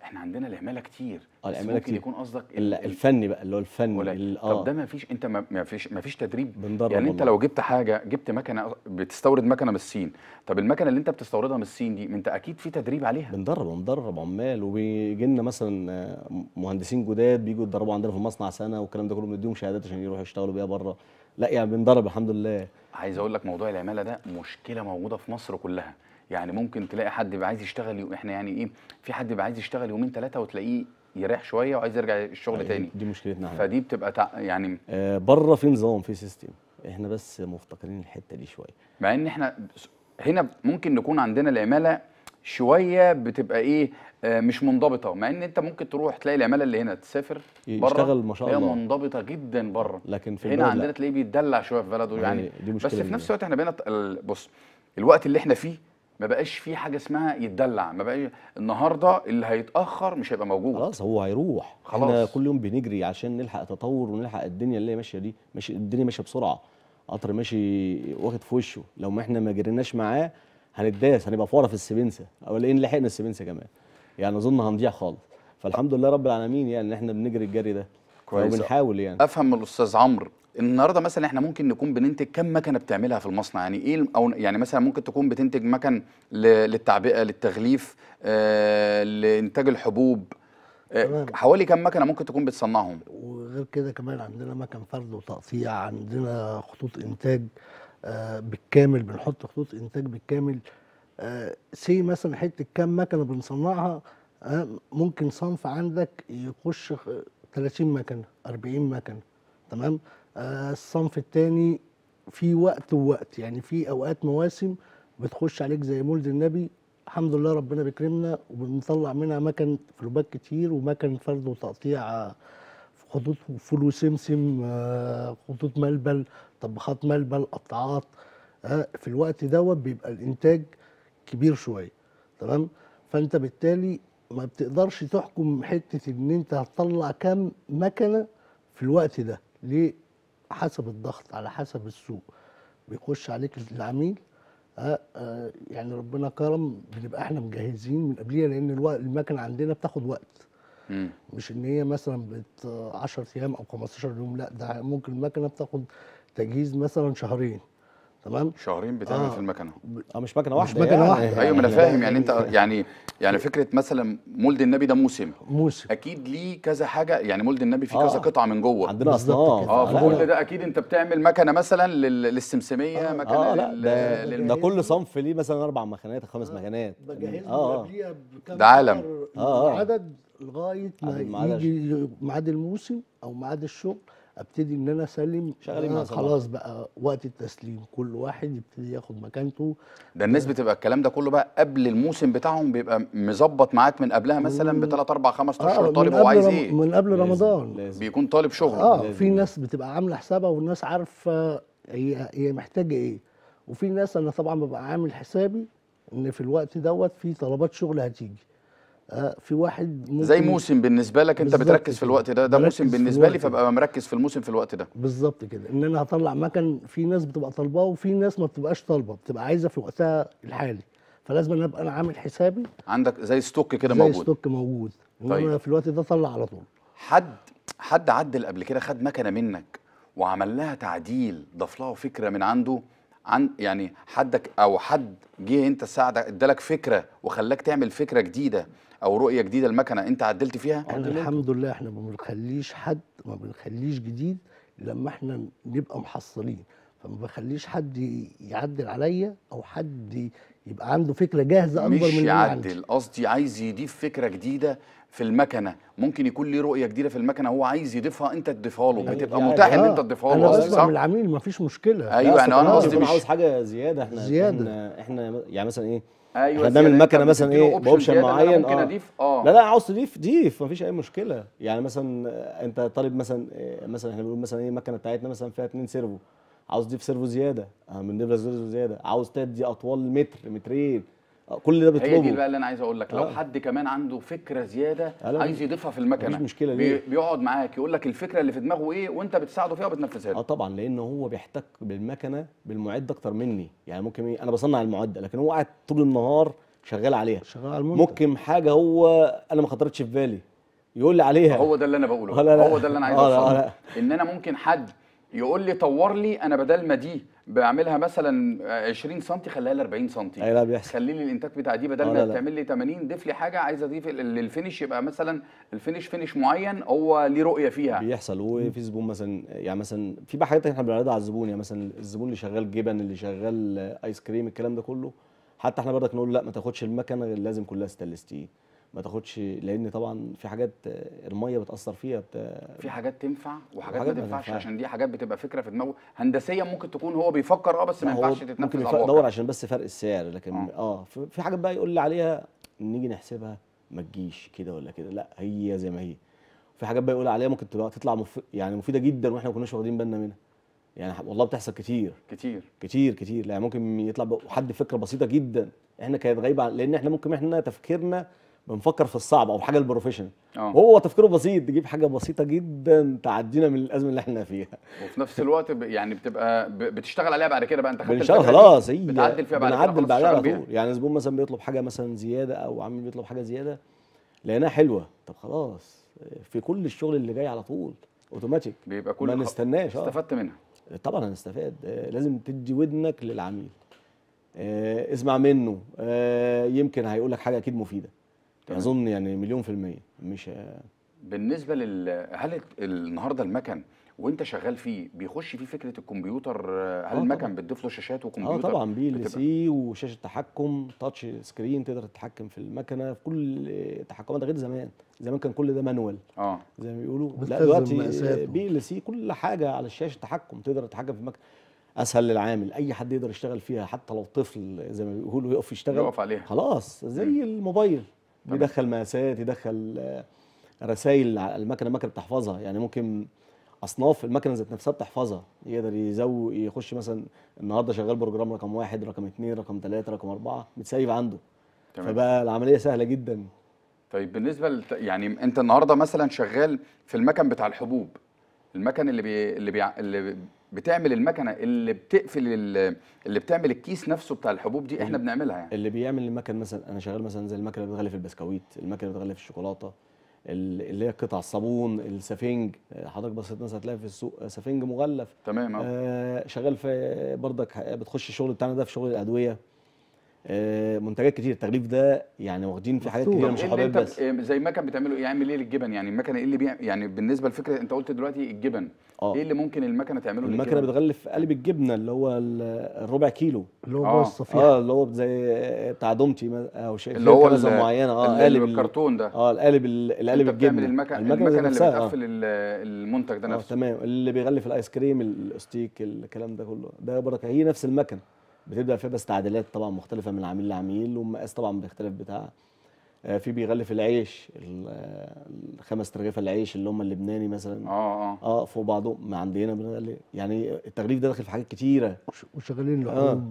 احنا عندنا العماله كتير اه العماله ممكن يكون قصدك الفني بقى اللي هو الفني اه طب ده ما فيش انت ما فيش ما فيش تدريب يعني والله. انت لو جبت حاجه جبت مكنه بتستورد مكنه من الصين طب المكنه اللي انت بتستوردها من الصين دي انت اكيد في تدريب عليها بندرب بندرب عمال وبيجي لنا مثلا آه، مهندسين جداد بيجوا يتدربوا عندنا في المصنع سنه والكلام ده كله بنديهم شهادات عشان يروحوا يشتغلوا بيها بره لا يعني بندرب الحمد لله عايز اقول لك موضوع العماله ده مشكله موجوده في مصر كلها يعني ممكن تلاقي حد بيبقى عايز يشتغل احنا يعني ايه في حد بيبقى عايز يشتغل يومين ثلاثه وتلاقيه يريح شويه وعايز يرجع الشغل آه، تاني دي مشكلتنا فدي بتبقى تع... يعني آه بره في نظام في سيستم احنا بس مفتقرين الحته دي شويه مع ان احنا هنا ممكن نكون عندنا العماله شويه بتبقى ايه آه مش منضبطه مع ان انت ممكن تروح تلاقي العماله اللي هنا تسافر بره ما شاء الله منضبطه جدا بره لكن في هنا عندنا تلاقيه بيتدلع شويه في بلده يعني دي مشكلة بس في نفس الوقت احنا بقينا بص الوقت اللي احنا فيه ما بقاش في حاجه اسمها يتدلع ما بقاش النهارده اللي هيتاخر مش هيبقى موجود خلاص هو هيروح خلاص احنا كل يوم بنجري عشان نلحق تطور ونلحق الدنيا اللي ماشيه دي ماشي الدنيا ماشيه بسرعه قطر ماشي واخد في وشه لو ما احنا ما جريناش معاه هنتداس هنبقى فورا في السبنسه او لان لحقنا السبنسه كمان يعني اظن هنضيع خالص فالحمد لله رب العالمين يعني ان احنا بنجري الجري ده كويس وبنحاول يعني افهم من الاستاذ عمرو النهارده مثلا احنا ممكن نكون بننتج كم مكنه بتعملها في المصنع يعني ايه او يعني مثلا ممكن تكون بتنتج مكن للتعبئه للتغليف آه لانتاج الحبوب آه حوالي كم مكنه ممكن تكون بتصنعهم وغير كده كمان عندنا مكن فرد وتقطيع عندنا خطوط انتاج آه بالكامل بنحط خطوط انتاج بالكامل آه سي مثلا حته كم مكنه بنصنعها آه ممكن صنف عندك يخش 30 مكنه 40 مكنه تمام آه، الصنف الثاني في وقت ووقت يعني في اوقات مواسم بتخش عليك زي مولد النبي الحمد لله ربنا بيكرمنا وبنطلع منها مكن فلوبات كتير ومكن فرد وتقطيع آه، خطوط فول وسمسم آه، خطوط ملبل طبخات ملبل قطعات في الوقت دوت بيبقى الانتاج كبير شويه تمام فانت بالتالي ما بتقدرش تحكم حته ان انت هتطلع كام مكنه في الوقت ده ليه حسب الضغط على حسب السوق بيخش عليك العميل آه، آه، يعني ربنا كرم بنبقى احنا مجهزين من قبليها لان الوقت المكنه عندنا بتاخد وقت مم. مش ان هي مثلا بت 10 ايام او 15 يوم لا ده ممكن المكنه بتاخد تجهيز مثلا شهرين تمام شهرين بتعمل آه. في المكنه اه مش مكنه واحده مش مكنه يعني. واحده ايوه ما انا فاهم يعني انت يعني يعني فكره مثلا مولد النبي ده موسم موسم اكيد ليه كذا حاجه يعني مولد النبي فيه آه. كذا قطعه من جوه عندنا اصناف آه،, اه فكل ده اكيد انت بتعمل مكنه مثلا للسمسميه آه. مكنه آه لا ده, لل... ده كل صنف ليه مثلا اربع مكنات خمس آه. مكنات آه، آه. ده آه. عالم اه عدد لغايه ما يجي ميعاد الموسم او ميعاد الشغل ابتدي ان انا اسلم شغالين آه، خلاص بقى وقت التسليم كل واحد يبتدي ياخد مكانته ده الناس بتبقى الكلام ده كله بقى قبل الموسم بتاعهم بيبقى مظبط معاك من قبلها مثلا ب 3 4 5 اشهر طالب هو عايز ايه من قبل لازم رمضان لازم بيكون طالب شغل اه لازم. في ناس بتبقى عامله حسابها والناس عارفه هي هي محتاجه ايه وفي ناس انا طبعا ببقى عامل حسابي ان في الوقت دوت في طلبات شغل هتيجي آه، في واحد ممكن زي موسم بالنسبه لك انت بتركز في الوقت ده ده موسم بالنسبه لي فبقى مركز في الموسم في الوقت ده بالظبط كده ان انا هطلع مكن في ناس بتبقى طالباه وفي ناس ما بتبقاش طالبه بتبقى عايزه في وقتها الحالي فلازم أنا ابقى انا عامل حسابي عندك زي ستوك كده موجود زي ستوك موجود طيب. انا في الوقت ده طلع على طول حد حد عدل قبل كده خد مكنه منك وعمل لها تعديل ضاف لها فكره من عنده عن يعني حدك او حد جه انت ساعدك ادالك فكره وخلاك تعمل فكره جديده او رؤيه جديده المكنه انت عدلت فيها الحمد لله احنا ما بنخليش حد ما بنخليش جديد لما احنا نبقى محصلين فما بخليش حد يعدل عليا او حد يبقى عنده فكره جاهزه اكبر من مش يعدل قصدي عايز يضيف فكره جديده في المكنه ممكن يكون ليه رؤيه جديده في المكنه هو عايز يضيفها انت تضيفها له بتبقى يعني متاح ان انت آه، تضيفها له قصدي صح؟ من العميل مفيش مشكله ايوه انا قصدي مش عاوز حاجه زياده احنا زياده احنا, احنا يعني مثلا ايه ايوه بنعمل يعني مكنه مثلا ايه باوبشن معين ممكن آه. اضيف اه لا لا عاوز تضيف ضيف مفيش اي مشكله يعني مثلا آه، انت طالب مثلا آه، مثلا احنا بنقول مثلا ايه المكنه بتاعتنا مثلا فيها اثنين سيرفو عاوز تضيف سيرفو زياده من نبره سيرفو زياده عاوز تدي اطوال متر مترين كل ده بيطلبه هي دي بقى اللي انا عايز اقول لك لو آه. حد كمان عنده فكره زياده عايز يضيفها في المكنه مفيش مشكله ليه؟ بيقعد معاك يقول لك الفكره اللي في دماغه ايه وانت بتساعده فيها وبتنفذها اه طبعا لان هو بيحتك بالمكنه بالمعد اكتر مني يعني ممكن ايه انا بصنع المعد لكن هو قاعد طول النهار شغال عليها شغال على المنتج ممكن حاجه هو انا ما خطرتش في بالي يقول لي عليها هو ده اللي انا بقوله هو ده اللي انا عايز آه، اوصله آه، ان انا ممكن حد يقول لي طور لي انا بدل ما دي بعملها مثلا 20 سم خليها ل 40 سم ايوه لا بيحصل خلي لي الانتاج بتاع دي بدل آه، ما تعمل لي 80 ضيف لي حاجه عايز اضيف للفينش يبقى مثلا الفينش فينش معين هو ليه رؤيه فيها بيحصل وفي زبون مثلا يعني مثلا في بقى حاجات احنا بنعرضها على الزبون يعني مثلا الزبون اللي شغال جبن اللي شغال ايس كريم الكلام ده كله حتى احنا برضك نقول لا ما تاخدش المكنه لازم كلها ستانلس ستيل ما تاخدش لان طبعا في حاجات الميه بتاثر فيها بت... في حاجات تنفع وحاجات, وحاجات ما تنفعش عشان دي حاجات بتبقى فكره في دماغه هندسيا ممكن تكون هو بيفكر اه بس ما ينفعش تتنفذ ممكن على عشان بس فرق السعر لكن اه, آه في حاجات بقى يقول لي عليها نيجي نحسبها ما تجيش كده ولا كده لا هي زي ما هي في حاجات بقى يقول عليها ممكن تبقى تطلع مف... يعني مفيده جدا واحنا ما كناش واخدين بالنا منها يعني والله بتحصل كتير كتير كتير كتير يعني ممكن يطلع حد فكره بسيطه جدا احنا كانت غايبه لان احنا ممكن احنا تفكيرنا بنفكر في الصعب او حاجه البروفيشنال آه. وهو تفكيره بسيط تجيب حاجه بسيطه جدا تعدينا من الازمه اللي احنا فيها وفي نفس الوقت يعني بتبقى بتشتغل عليها بعد كده بقى انت خدت خلاص هي بتعدل فيها بعد بنعدل بعدها على طول يعني زبون مثلا بيطلب حاجه مثلا زياده او عامل بيطلب حاجه زياده لقيناها حلوه طب خلاص في كل الشغل اللي جاي على طول اوتوماتيك بيبقى كل ما نستناش آه. استفدت منها طبعا هنستفاد آه، لازم تدي ودنك للعميل اسمع منه يمكن هيقول لك حاجه اكيد مفيده يعني. اظن يعني مليون في الميه مش بالنسبه لل هل النهارده المكن وانت شغال فيه بيخش فيه فكره الكمبيوتر هل آه المكن بتضيف له شاشات آه، وكمبيوتر اه طبعا بي ال سي وشاشه تحكم تاتش سكرين تقدر تتحكم في المكنه في كل التحكمات غير زمان زمان كان كل ده مانوال اه زي ما بيقولوا لا دلوقتي بي ال سي كل حاجه على الشاشه تحكم تقدر تتحكم في المكنه اسهل للعامل اي حد يقدر يشتغل فيها حتى لو طفل زي ما بيقولوا يقف يشتغل يقف عليها خلاص زي الموبايل يدخل مقاسات يدخل آه، رسائل المكنه المكنه بتحفظها يعني ممكن اصناف المكنه ذات نفسها بتحفظها يقدر يزود يخش مثلا النهارده شغال بروجرام رقم واحد رقم اثنين رقم ثلاثه رقم اربعه متسيف عنده تمام. فبقى العمليه سهله جدا طيب بالنسبه لت... يعني انت النهارده مثلا شغال في المكن بتاع الحبوب المكن اللي بي... اللي, بي... اللي بتعمل المكنه اللي بتقفل اللي بتعمل الكيس نفسه بتاع الحبوب دي احنا بنعملها يعني اللي بيعمل المكن مثلا انا شغال مثلا زي المكنه اللي بتغلف البسكويت المكنه اللي بتغلف الشوكولاته اللي هي قطع الصابون السفنج حضرتك بصيت مثلا هتلاقي في السوق سفنج مغلف تمام آه شغال في بردك بتخش الشغل بتاعنا ده في شغل الادويه آه، منتجات كتير التغليف ده يعني واخدين في حاجات كتير مش حبايب بس إيه، زي ما كان بتعمله إيه، يعمل ايه للجبن يعني المكنه ايه اللي بيع يعني بالنسبه لفكره انت قلت دلوقتي الجبن آه. ايه اللي ممكن المكنه تعمله المكنه بتغلف قلب الجبنه اللي هو الربع كيلو اللي هو آه. الصفيح اه اللي هو زي بتاع دومتي او شيء اللي هو معينه اه قالب الكرتون ده اه القالب القالب الجبنه المكنه المكنه اللي بتقفل آه. المنتج ده آه، نفسه آه تمام اللي بيغلف الايس كريم الاستيك الكلام ده كله ده بركه هي نفس المكنه بتبدا فيها بس تعديلات طبعا مختلفه من عميل لعميل والمقاس طبعا بيختلف بتاع آه، في بيغلف العيش الخمس ترغيفه العيش اللي هم اللبناني مثلا اه اه اه فوق بعضهم عندنا بنغلي يعني التغليف ده داخل في حاجات كتيره وشغالين آه، لحوم آه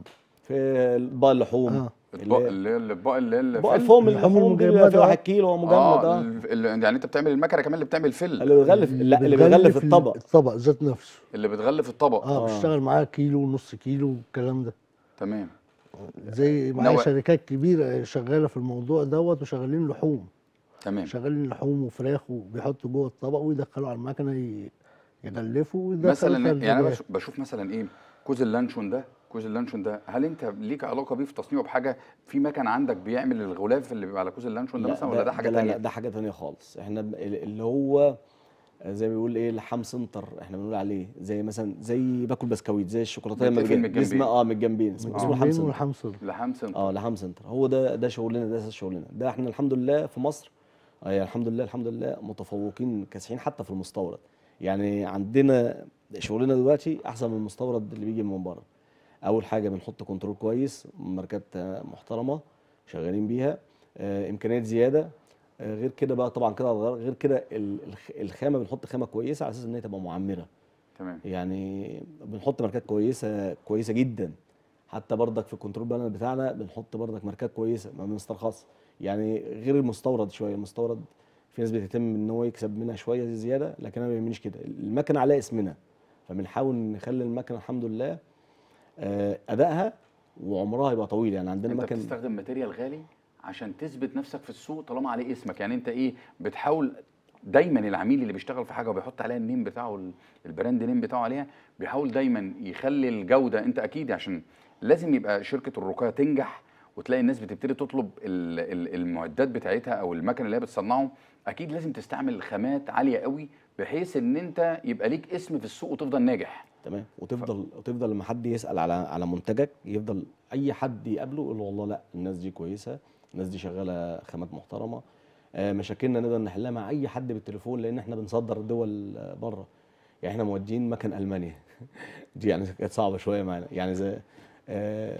في اطباق اللحوم آه. اللي اللي هي الاطباق اللي هي اطباق الفوم اللحوم دي في واحد كيلو هو مجمد اه آه يعني انت بتعمل المكنه كمان اللي بتعمل فل اللي بتغلف لا اللي بتغلف الطبق الطبق ذات نفسه اللي بتغلف الطبق اه, آه. بتشتغل معاه كيلو ونص كيلو والكلام ده تمام زي معايا شركات كبيره شغاله في الموضوع دوت وشغالين لحوم تمام شغالين لحوم وفراخ وبيحطوا جوه الطبق ويدخلوا على المكنه يغلفوا ويدخلوا مثلا يعني انا بشوف مثلا ايه كوز اللانشون ده كوز اللانشون ده هل انت ليك علاقه بيه في تصنيعه بحاجه في مكان عندك بيعمل الغلاف اللي بيبقى على كوز اللانشون ده مثلا ولا ده حاجه ثانيه؟ لا, لا ده حاجه ثانيه خالص احنا اللي هو زي ما بيقول ايه لحام سنتر احنا بنقول عليه زي مثلا زي باكل بسكويت زي الشوكولاته لما بيجي اسمها اه من الجنبين اسمه لحم سنتر لحام سنتر اه لحام سنتر هو ده ده شغلنا ده اساس شغلنا ده احنا الحمد لله في مصر آه يعني الحمد لله الحمد لله متفوقين كاسحين حتى في المستورد يعني عندنا شغلنا دلوقتي احسن من المستورد اللي بيجي من بره اول حاجه بنحط كنترول كويس ماركات محترمه شغالين بيها آه امكانيات زياده غير كده بقى طبعا كده غير كده الخامه بنحط خامه كويسه على اساس ان هي تبقى معمره تمام يعني بنحط ماركات كويسه كويسه جدا حتى بردك في الكنترول بانل بتاعنا بنحط بردك ماركات كويسه ما بنسترخص يعني غير المستورد شويه المستورد في ناس بتهتم ان هو يكسب منها شويه زياده لكن انا ما بيهمنيش كده المكنه عليها اسمنا فبنحاول نخلي المكنه الحمد لله آه، ادائها وعمرها يبقى طويل يعني عندنا مكن بتستخدم ماتيريال غالي عشان تثبت نفسك في السوق طالما عليه اسمك يعني انت ايه بتحاول دايما العميل اللي بيشتغل في حاجه وبيحط عليها النيم بتاعه البراند نيم بتاعه عليها بيحاول دايما يخلي الجوده انت اكيد عشان لازم يبقى شركه الرقيه تنجح وتلاقي الناس بتبتدي تطلب المعدات بتاعتها او المكن اللي هي بتصنعه اكيد لازم تستعمل خامات عاليه قوي بحيث ان انت يبقى ليك اسم في السوق وتفضل ناجح تمام وتفضل ف... وتفضل لما حد يسال على على منتجك يفضل اي حد يقابله يقول والله لا الناس دي كويسه الناس دي شغاله خامات محترمه آه، مشاكلنا نقدر نحلها مع اي حد بالتليفون لان احنا بنصدر دول بره يعني احنا مودين مكن المانيا دي يعني كانت صعبه شويه معانا يعني زي آه،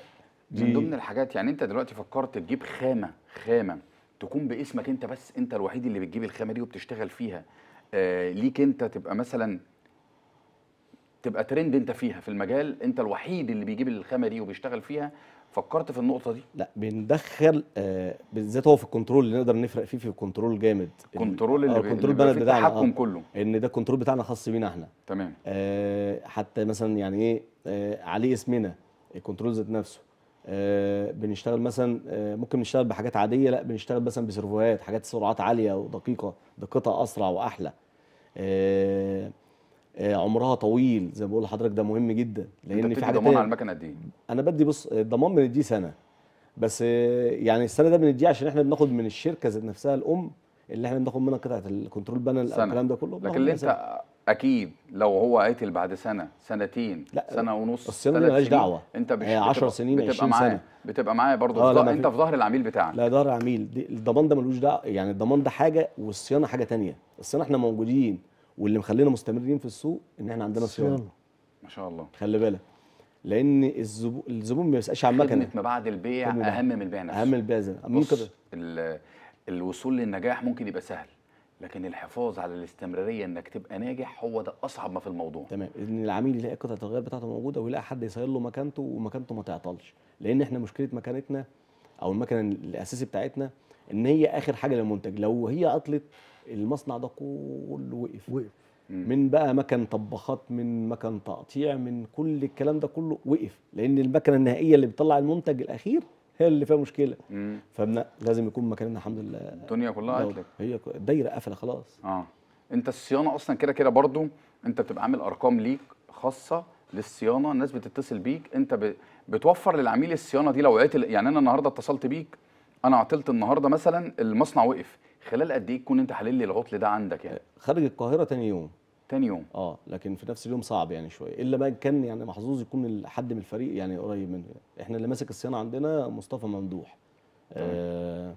دي من ضمن الحاجات يعني انت دلوقتي فكرت تجيب خامه خامه تكون باسمك انت بس انت الوحيد اللي بتجيب الخامه دي وبتشتغل فيها آه، ليك انت تبقى مثلا تبقى ترند انت فيها في المجال انت الوحيد اللي بيجيب الخامه دي وبيشتغل فيها فكرت في النقطه دي لا بندخل آه بالذات هو في الكنترول اللي نقدر نفرق فيه في الكنترول جامد الكنترول اللي الكنترول آه، بلد بتاعنا التحكم آه، كله ان ده الكنترول بتاعنا خاص بينا احنا تمام آه حتى مثلا يعني ايه آه عليه اسمنا الكنترول ذات نفسه آه بنشتغل مثلا آه ممكن نشتغل بحاجات عاديه لا بنشتغل مثلا بسيرفوهات حاجات سرعات عاليه ودقيقه دقتها اسرع واحلى آه آه، عمرها طويل زي ما بقول لحضرتك ده مهم جدا لان في حاجه ضمان على المكنه قد ايه انا بدي بص الضمان بنديه سنه بس آه، يعني السنه ده بنديه عشان احنا بناخد من الشركه ذات نفسها الام اللي احنا بناخد منها قطعه الكنترول بانل الكلام ده كله لكن اللي انت اكيد لو هو قاتل بعد سنه سنتين لا سنه ونص الصيانه دي ملهاش دعوه انت مش 10 سنين 20 معايا. سنه بتبقى معايا برضه آه انت في ظهر العميل بتاعك لا ظهر العميل الضمان ده ملوش دعوه يعني الضمان ده حاجه والصيانه حاجه ثانيه الصيانه احنا موجودين واللي مخلينا مستمرين في السوق ان احنا عندنا صيانه ما شاء الله خلي بالك لان الزبون الزبون ما بيسالش عن مكنه ما بعد البيع اهم من البيع نفسه اهم من البيع ممكن الوصول للنجاح ممكن يبقى سهل لكن الحفاظ على الاستمراريه انك تبقى ناجح هو ده اصعب ما في الموضوع تمام ان العميل يلاقي قطعه الغيار بتاعته موجوده ويلاقي حد يسير له مكانته ومكانته ما تعطلش لان احنا مشكله مكانتنا او المكنه الاساسي بتاعتنا ان هي اخر حاجه للمنتج لو هي عطلت المصنع ده كله وقف وقف من بقى مكن طبخات من مكن تقطيع من كل الكلام ده كله وقف لان المكنه النهائيه اللي بتطلع المنتج الاخير هي اللي فيها مشكله فلازم يكون مكاننا الحمد لله الدنيا كلها قفلت هي الدايره قافله خلاص اه انت الصيانه اصلا كده كده برضو انت بتبقى عامل ارقام ليك خاصه للصيانه الناس بتتصل بيك انت بتوفر للعميل الصيانه دي لو عطل يعني انا النهارده اتصلت بيك انا عطلت النهارده مثلا المصنع وقف خلال قد ايه تكون انت حلل لي العطل ده عندك يعني خارج القاهره ثاني يوم ثاني يوم اه لكن في نفس اليوم صعب يعني شويه الا بقى كان يعني محظوظ يكون حد من الفريق يعني قريب منه احنا اللي ماسك الصيانه عندنا مصطفى ممدوح آه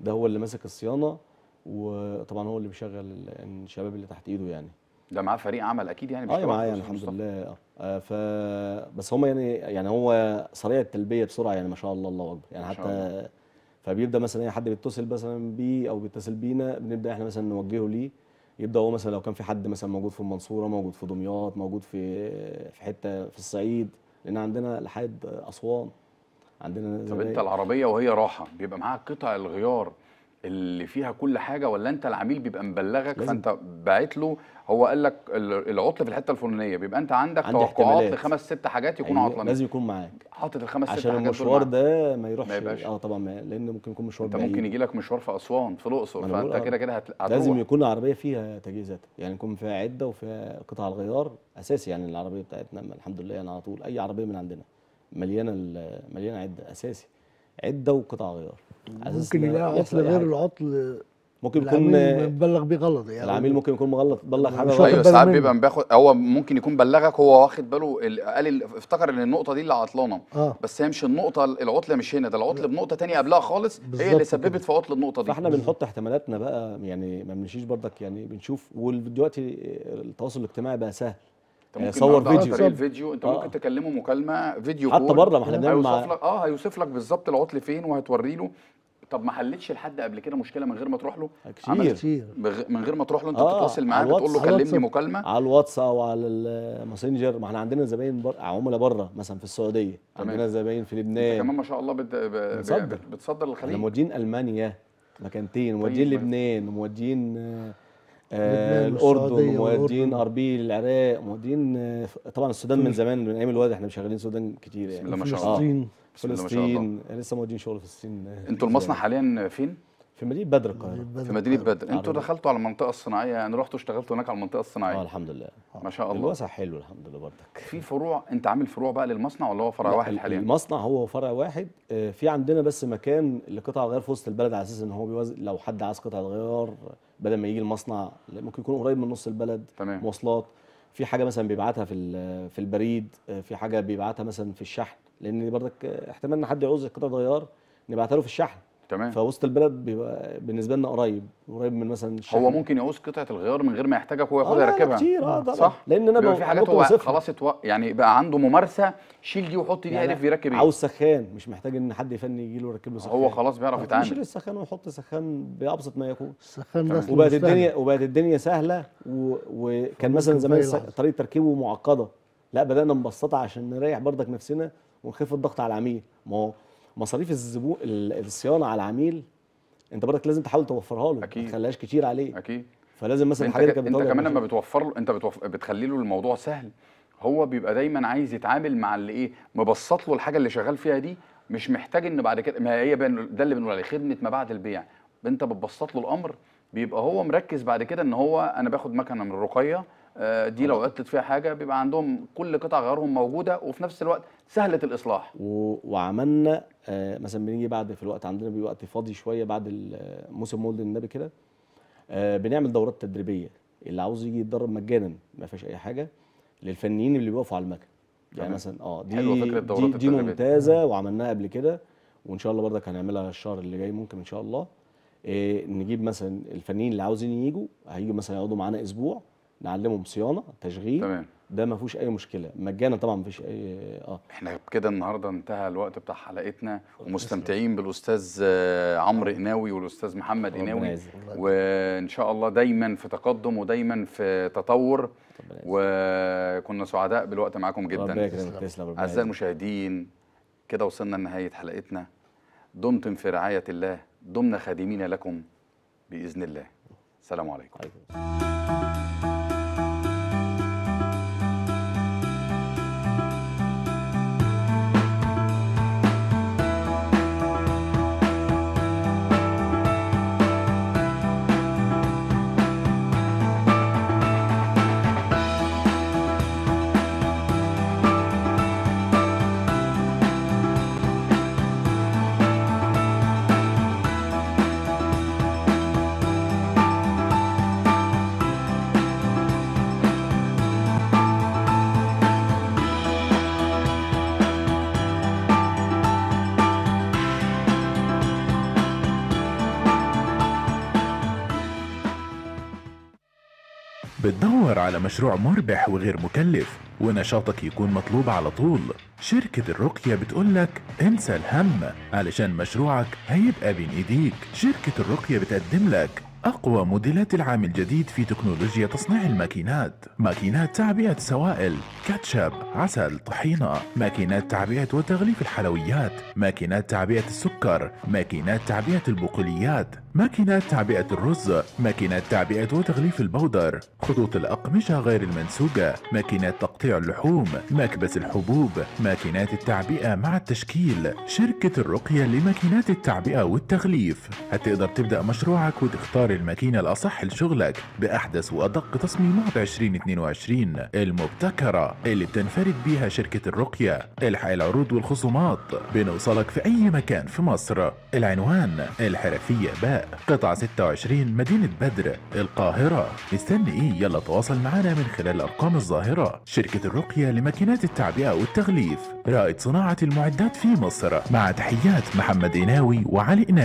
ده هو اللي ماسك الصيانه وطبعا هو اللي بيشغل الشباب اللي تحت ايده يعني ده معاه فريق عمل اكيد يعني مش اه معاه يعني الحمد لله آه،, اه ف بس هم يعني يعني هو سريع التلبيه بسرعه يعني ما شاء الله الله اكبر يعني حتى الله. فبيبدا مثلا اي حد بيتصل مثلا بيه او بيتصل بينا بنبدا احنا مثلا نوجهه ليه يبدا هو مثلا لو كان في حد مثلا موجود في المنصوره موجود في دمياط موجود في في حته في الصعيد لان عندنا لحد اسوان عندنا طب انت العربيه وهي راحه بيبقى معاها قطع الغيار اللي فيها كل حاجه ولا انت العميل بيبقى مبلغك فانت باعت له هو قال لك العطل في الحته الفلانيه بيبقى انت عندك عندي توقعات لخمس ست حاجات يكونوا أيوة عطلانين لازم يكون معاك حاطط الخمس ست حاجات عشان المشوار ده ما يروحش اه طبعا ما لان ممكن يكون مشوار انت بعيد. ممكن يجي لك مشوار في اسوان في الاقصر فانت كده آه، كده هتروح لازم يكون العربيه فيها تجهيزات يعني يكون فيها عده وفيها قطع الغيار اساسي يعني العربيه بتاعتنا الحمد لله يعني على طول اي عربيه من عندنا مليانه مليانه عده اساسي عده وقطع غيار ممكن يلاقي عطل غير العطل ممكن يكون مبلغ بيه غلط يعني العميل ممكن يكون مغلط بلغ حاجه غلط ايوه ساعات بيبقى بياخد هو ممكن يكون بلغك هو واخد باله قال افتكر ان النقطه دي اللي عطلانه آه. بس هي مش النقطه العطله مش هنا ده العطل بنقطه ثانيه قبلها خالص هي اللي سببت في عطل النقطه دي فاحنا بنحط احتمالاتنا بقى يعني ما بنمشيش برضك يعني بنشوف ودلوقتي آه، التواصل الاجتماعي بقى سهل انت ممكن صور فيديو صور الفيديو انت آه. ممكن تكلمه مكالمه فيديو حتى بره ما احنا بنعمل مع... لك اه هيوصف لك بالظبط العطل فين وهتوري له طب ما حلتش لحد قبل كده مشكله من غير ما تروح له كتير كتير بغ... من غير ما تروح له انت آه بتتواصل معاه بتقول له كلمني مكالمه على الواتس او على الماسنجر ما احنا عندنا زباين بر... عملاء بره مثلا في السعوديه تمام. عندنا زباين في لبنان انت كمان ما شاء الله بت... ب... بتصدر بتصدر للخليج احنا مودين المانيا مكانتين مودين طيب. لبنان مودين آه، الاردن مودين اربيل العراق مودين آه، طبعا السودان من زمان من ايام الواد احنا مشغلين السودان كتير يعني ما شاء الله فلسطين فلسطين آه، لسه مودين شغل في الصين انتوا المصنع حاليا فين؟ في مدينه بدر القاهره في مدينه بدر انتوا دخلتوا على المنطقه الصناعيه يعني رحتوا اشتغلتوا هناك على المنطقه الصناعيه اه الحمد لله ما شاء الله الوسع حلو الحمد لله برضك في فروع انت عامل فروع بقى للمصنع ولا هو فرع واحد حاليا المصنع هو فرع واحد في عندنا بس مكان لقطع غيار في وسط البلد على اساس ان هو بيوزع لو حد عايز قطع غيار بدل ما يجي المصنع ممكن يكون قريب من نص البلد تمام. مواصلات في حاجه مثلا بيبعتها في في البريد في حاجه بيبعتها مثلا في الشحن لان برضك احتمال ان حد يعوز قطع غيار نبعتها له في الشحن تمام فوسط البلد بيبقى بالنسبه لنا قريب قريب من مثلا الشحن. هو ممكن يعوز قطعه الغيار من غير ما يحتاجك هو ياخدها آه، يركبها كتير اه طبعا صح لان انا بقى في حاجات هو خلاص اتو... يعني بقى عنده ممارسه شيل دي وحط دي يعني يركب ايه عاوز سخان مش محتاج ان حد يفني يجي له يركب له سخان هو خلاص بيعرف يتعامل يشيل السخان ويحط سخان بابسط ما يكون السخان ده وبقت الدنيا وبقت الدنيا سهله و... وكان مثلا زمان طريقه تركيبه معقده لا بدانا نبسطها عشان نريح برضك نفسنا ونخف الضغط على العميل ما هو مصاريف الزبون الصيانه على العميل انت برضك لازم تحاول توفرها له اكيد ما تخليهاش كتير عليه اكيد فلازم مثلا الحاجات حاجة انت كمان لما بتوفر له انت بتوف... بتخلي له الموضوع سهل هو بيبقى دايما عايز يتعامل مع اللي ايه مبسط له الحاجه اللي شغال فيها دي مش محتاج ان بعد كده ما هي ده اللي بنقول عليه خدمه ما بعد البيع انت بتبسط له الامر بيبقى هو مركز بعد كده ان هو انا باخد مكنه من الرقيه آه، دي لو عطلت فيها حاجه بيبقى عندهم كل قطع غيارهم موجوده وفي نفس الوقت سهله الاصلاح و... وعملنا آه مثلا بنيجي بعد في الوقت عندنا بيبقى وقت فاضي شويه بعد آه، موسم مولد النبي كده آه بنعمل دورات تدريبيه اللي عاوز يجي يتدرب مجانا ما فيش اي حاجه للفنيين اللي بيقفوا على المكنه يعني أمين. مثلا اه دي حلوة فكرة دي, دي ممتازه وعملناها قبل كده وان شاء الله برضك هنعملها الشهر اللي جاي ممكن ان شاء الله إيه نجيب مثلا الفنيين اللي عاوزين يجوا هيجوا مثلا يقعدوا معانا اسبوع نعلمهم صيانه تشغيل تمام ده ما فيهوش اي مشكله مجانا طبعا ما فيش اي اه احنا كده النهارده انتهى الوقت بتاع حلقتنا ومستمتعين بالاستاذ آه، عمرو قناوي آه. والاستاذ محمد قناوي وان شاء الله دايما في تقدم ودايما في تطور وكنا سعداء بالوقت معاكم جدا اعزائي المشاهدين كده وصلنا لنهايه حلقتنا دمتم في رعايه الله دمنا خادمين لكم باذن الله السلام عليكم, عليكم. دور على مشروع مربح وغير مكلف ونشاطك يكون مطلوب على طول شركة الرقية بتقولك انسى الهم علشان مشروعك هيبقى بين ايديك شركة الرقية بتقدم لك أقوى موديلات العام الجديد في تكنولوجيا تصنيع الماكينات ماكينات تعبئة سوائل كاتشب عسل طحينة ماكينات تعبئة وتغليف الحلويات ماكينات تعبئة السكر ماكينات تعبئة البقوليات ماكينة تعبئة الرز ماكينة تعبئة وتغليف البودر خطوط الأقمشة غير المنسوجة ماكينات تقطيع اللحوم مكبس الحبوب ماكينات التعبئة مع التشكيل شركة الرقية لماكينات التعبئة والتغليف هتقدر تبدأ مشروعك وتختار الماكينة الأصح لشغلك بأحدث وأدق تصميمات 2022 المبتكرة اللي بتنفرد بيها شركة الرقية الحق العروض والخصومات بنوصلك في أي مكان في مصر العنوان الحرفية باء قطعة 26 مدينة بدر القاهرة مستني ايه يلا تواصل معنا من خلال الارقام الظاهرة شركة الرقية لماكينات التعبئة والتغليف رائد صناعة المعدات في مصر مع تحيات محمد قناوي وعلي قناوي